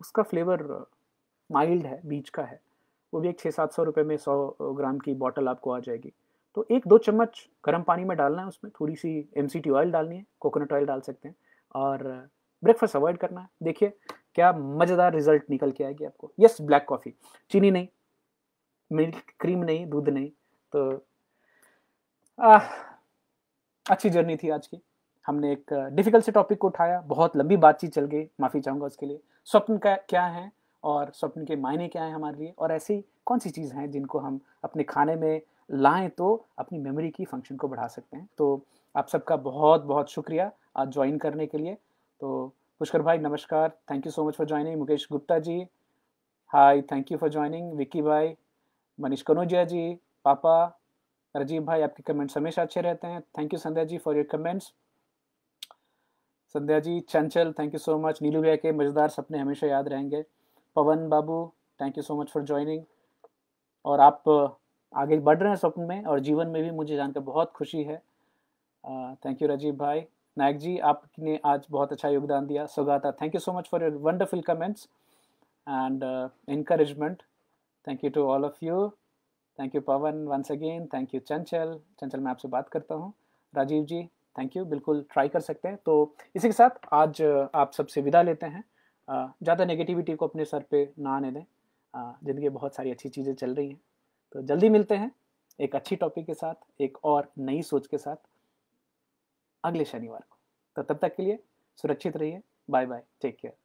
उसका फ्लेवर माइल्ड है बीच का है वो भी एक छः सात सौ रुपये में सौ ग्राम की बॉटल आपको आ जाएगी तो एक दो चम्मच गर्म पानी में डालना है उसमें थोड़ी सी एम ऑयल डालनी है कोकोनट ऑयल डाल सकते हैं और ब्रेकफास्ट अवॉइड करना है देखिए क्या मज़ेदार रिजल्ट निकल के आएगी आपको यस ब्लैक कॉफ़ी चीनी नहीं मिल्क क्रीम नहीं दूध नहीं तो आ, अच्छी जर्नी थी आज की हमने एक डिफ़िकल्ट से टॉपिक को उठाया बहुत लंबी बातचीत चल गई माफ़ी चाहूँगा उसके लिए स्वप्न का क्या है और स्वप्न के मायने क्या है हमारे लिए और ऐसी कौन सी चीज़ हैं जिनको हम अपने खाने में लाएं तो अपनी मेमोरी की फंक्शन को बढ़ा सकते हैं तो आप सबका बहुत बहुत शुक्रिया आज ज्वाइन करने के लिए तो पुष्कर भाई नमस्कार thank you so much for joining Mukesh Gupta ji hi thank you for joining Vicky भाई मनीष कनौजिया जी पापा राजीव भाई आपके कमेंट्स हमेशा अच्छे रहते हैं thank you Sandhya ji for your comments Sandhya ji Chanchal thank you so much Neelu भैया के मज़ेदार सपने हमेशा याद रहेंगे पवन बाबू thank you so much for joining और आप आगे बढ़ रहे हैं स्वप्न में और जीवन में भी मुझे जानकर बहुत खुशी है थैंक यू राजीव भाई नायक जी आपने आज बहुत अच्छा योगदान दिया Swagata thank you so much for your wonderful comments and uh, thank you to all of you thank you Pawan once again thank you Chanchal Chanchal मैं आपसे बात करता हूँ राजीव जी थैंक यू बिल्कुल ट्राई कर सकते हैं तो इसी के साथ आज आप सबसे विदा लेते हैं ज़्यादा नेगेटिविटी को अपने सर पे ना आने दें ज़िंदगी बहुत सारी अच्छी चीज़ें चल रही हैं तो जल्दी मिलते हैं एक अच्छी टॉपिक के साथ एक और नई सोच के साथ अगले शनिवार को तो तब तक के लिए सुरक्षित रहिए बाय बाय टेक केयर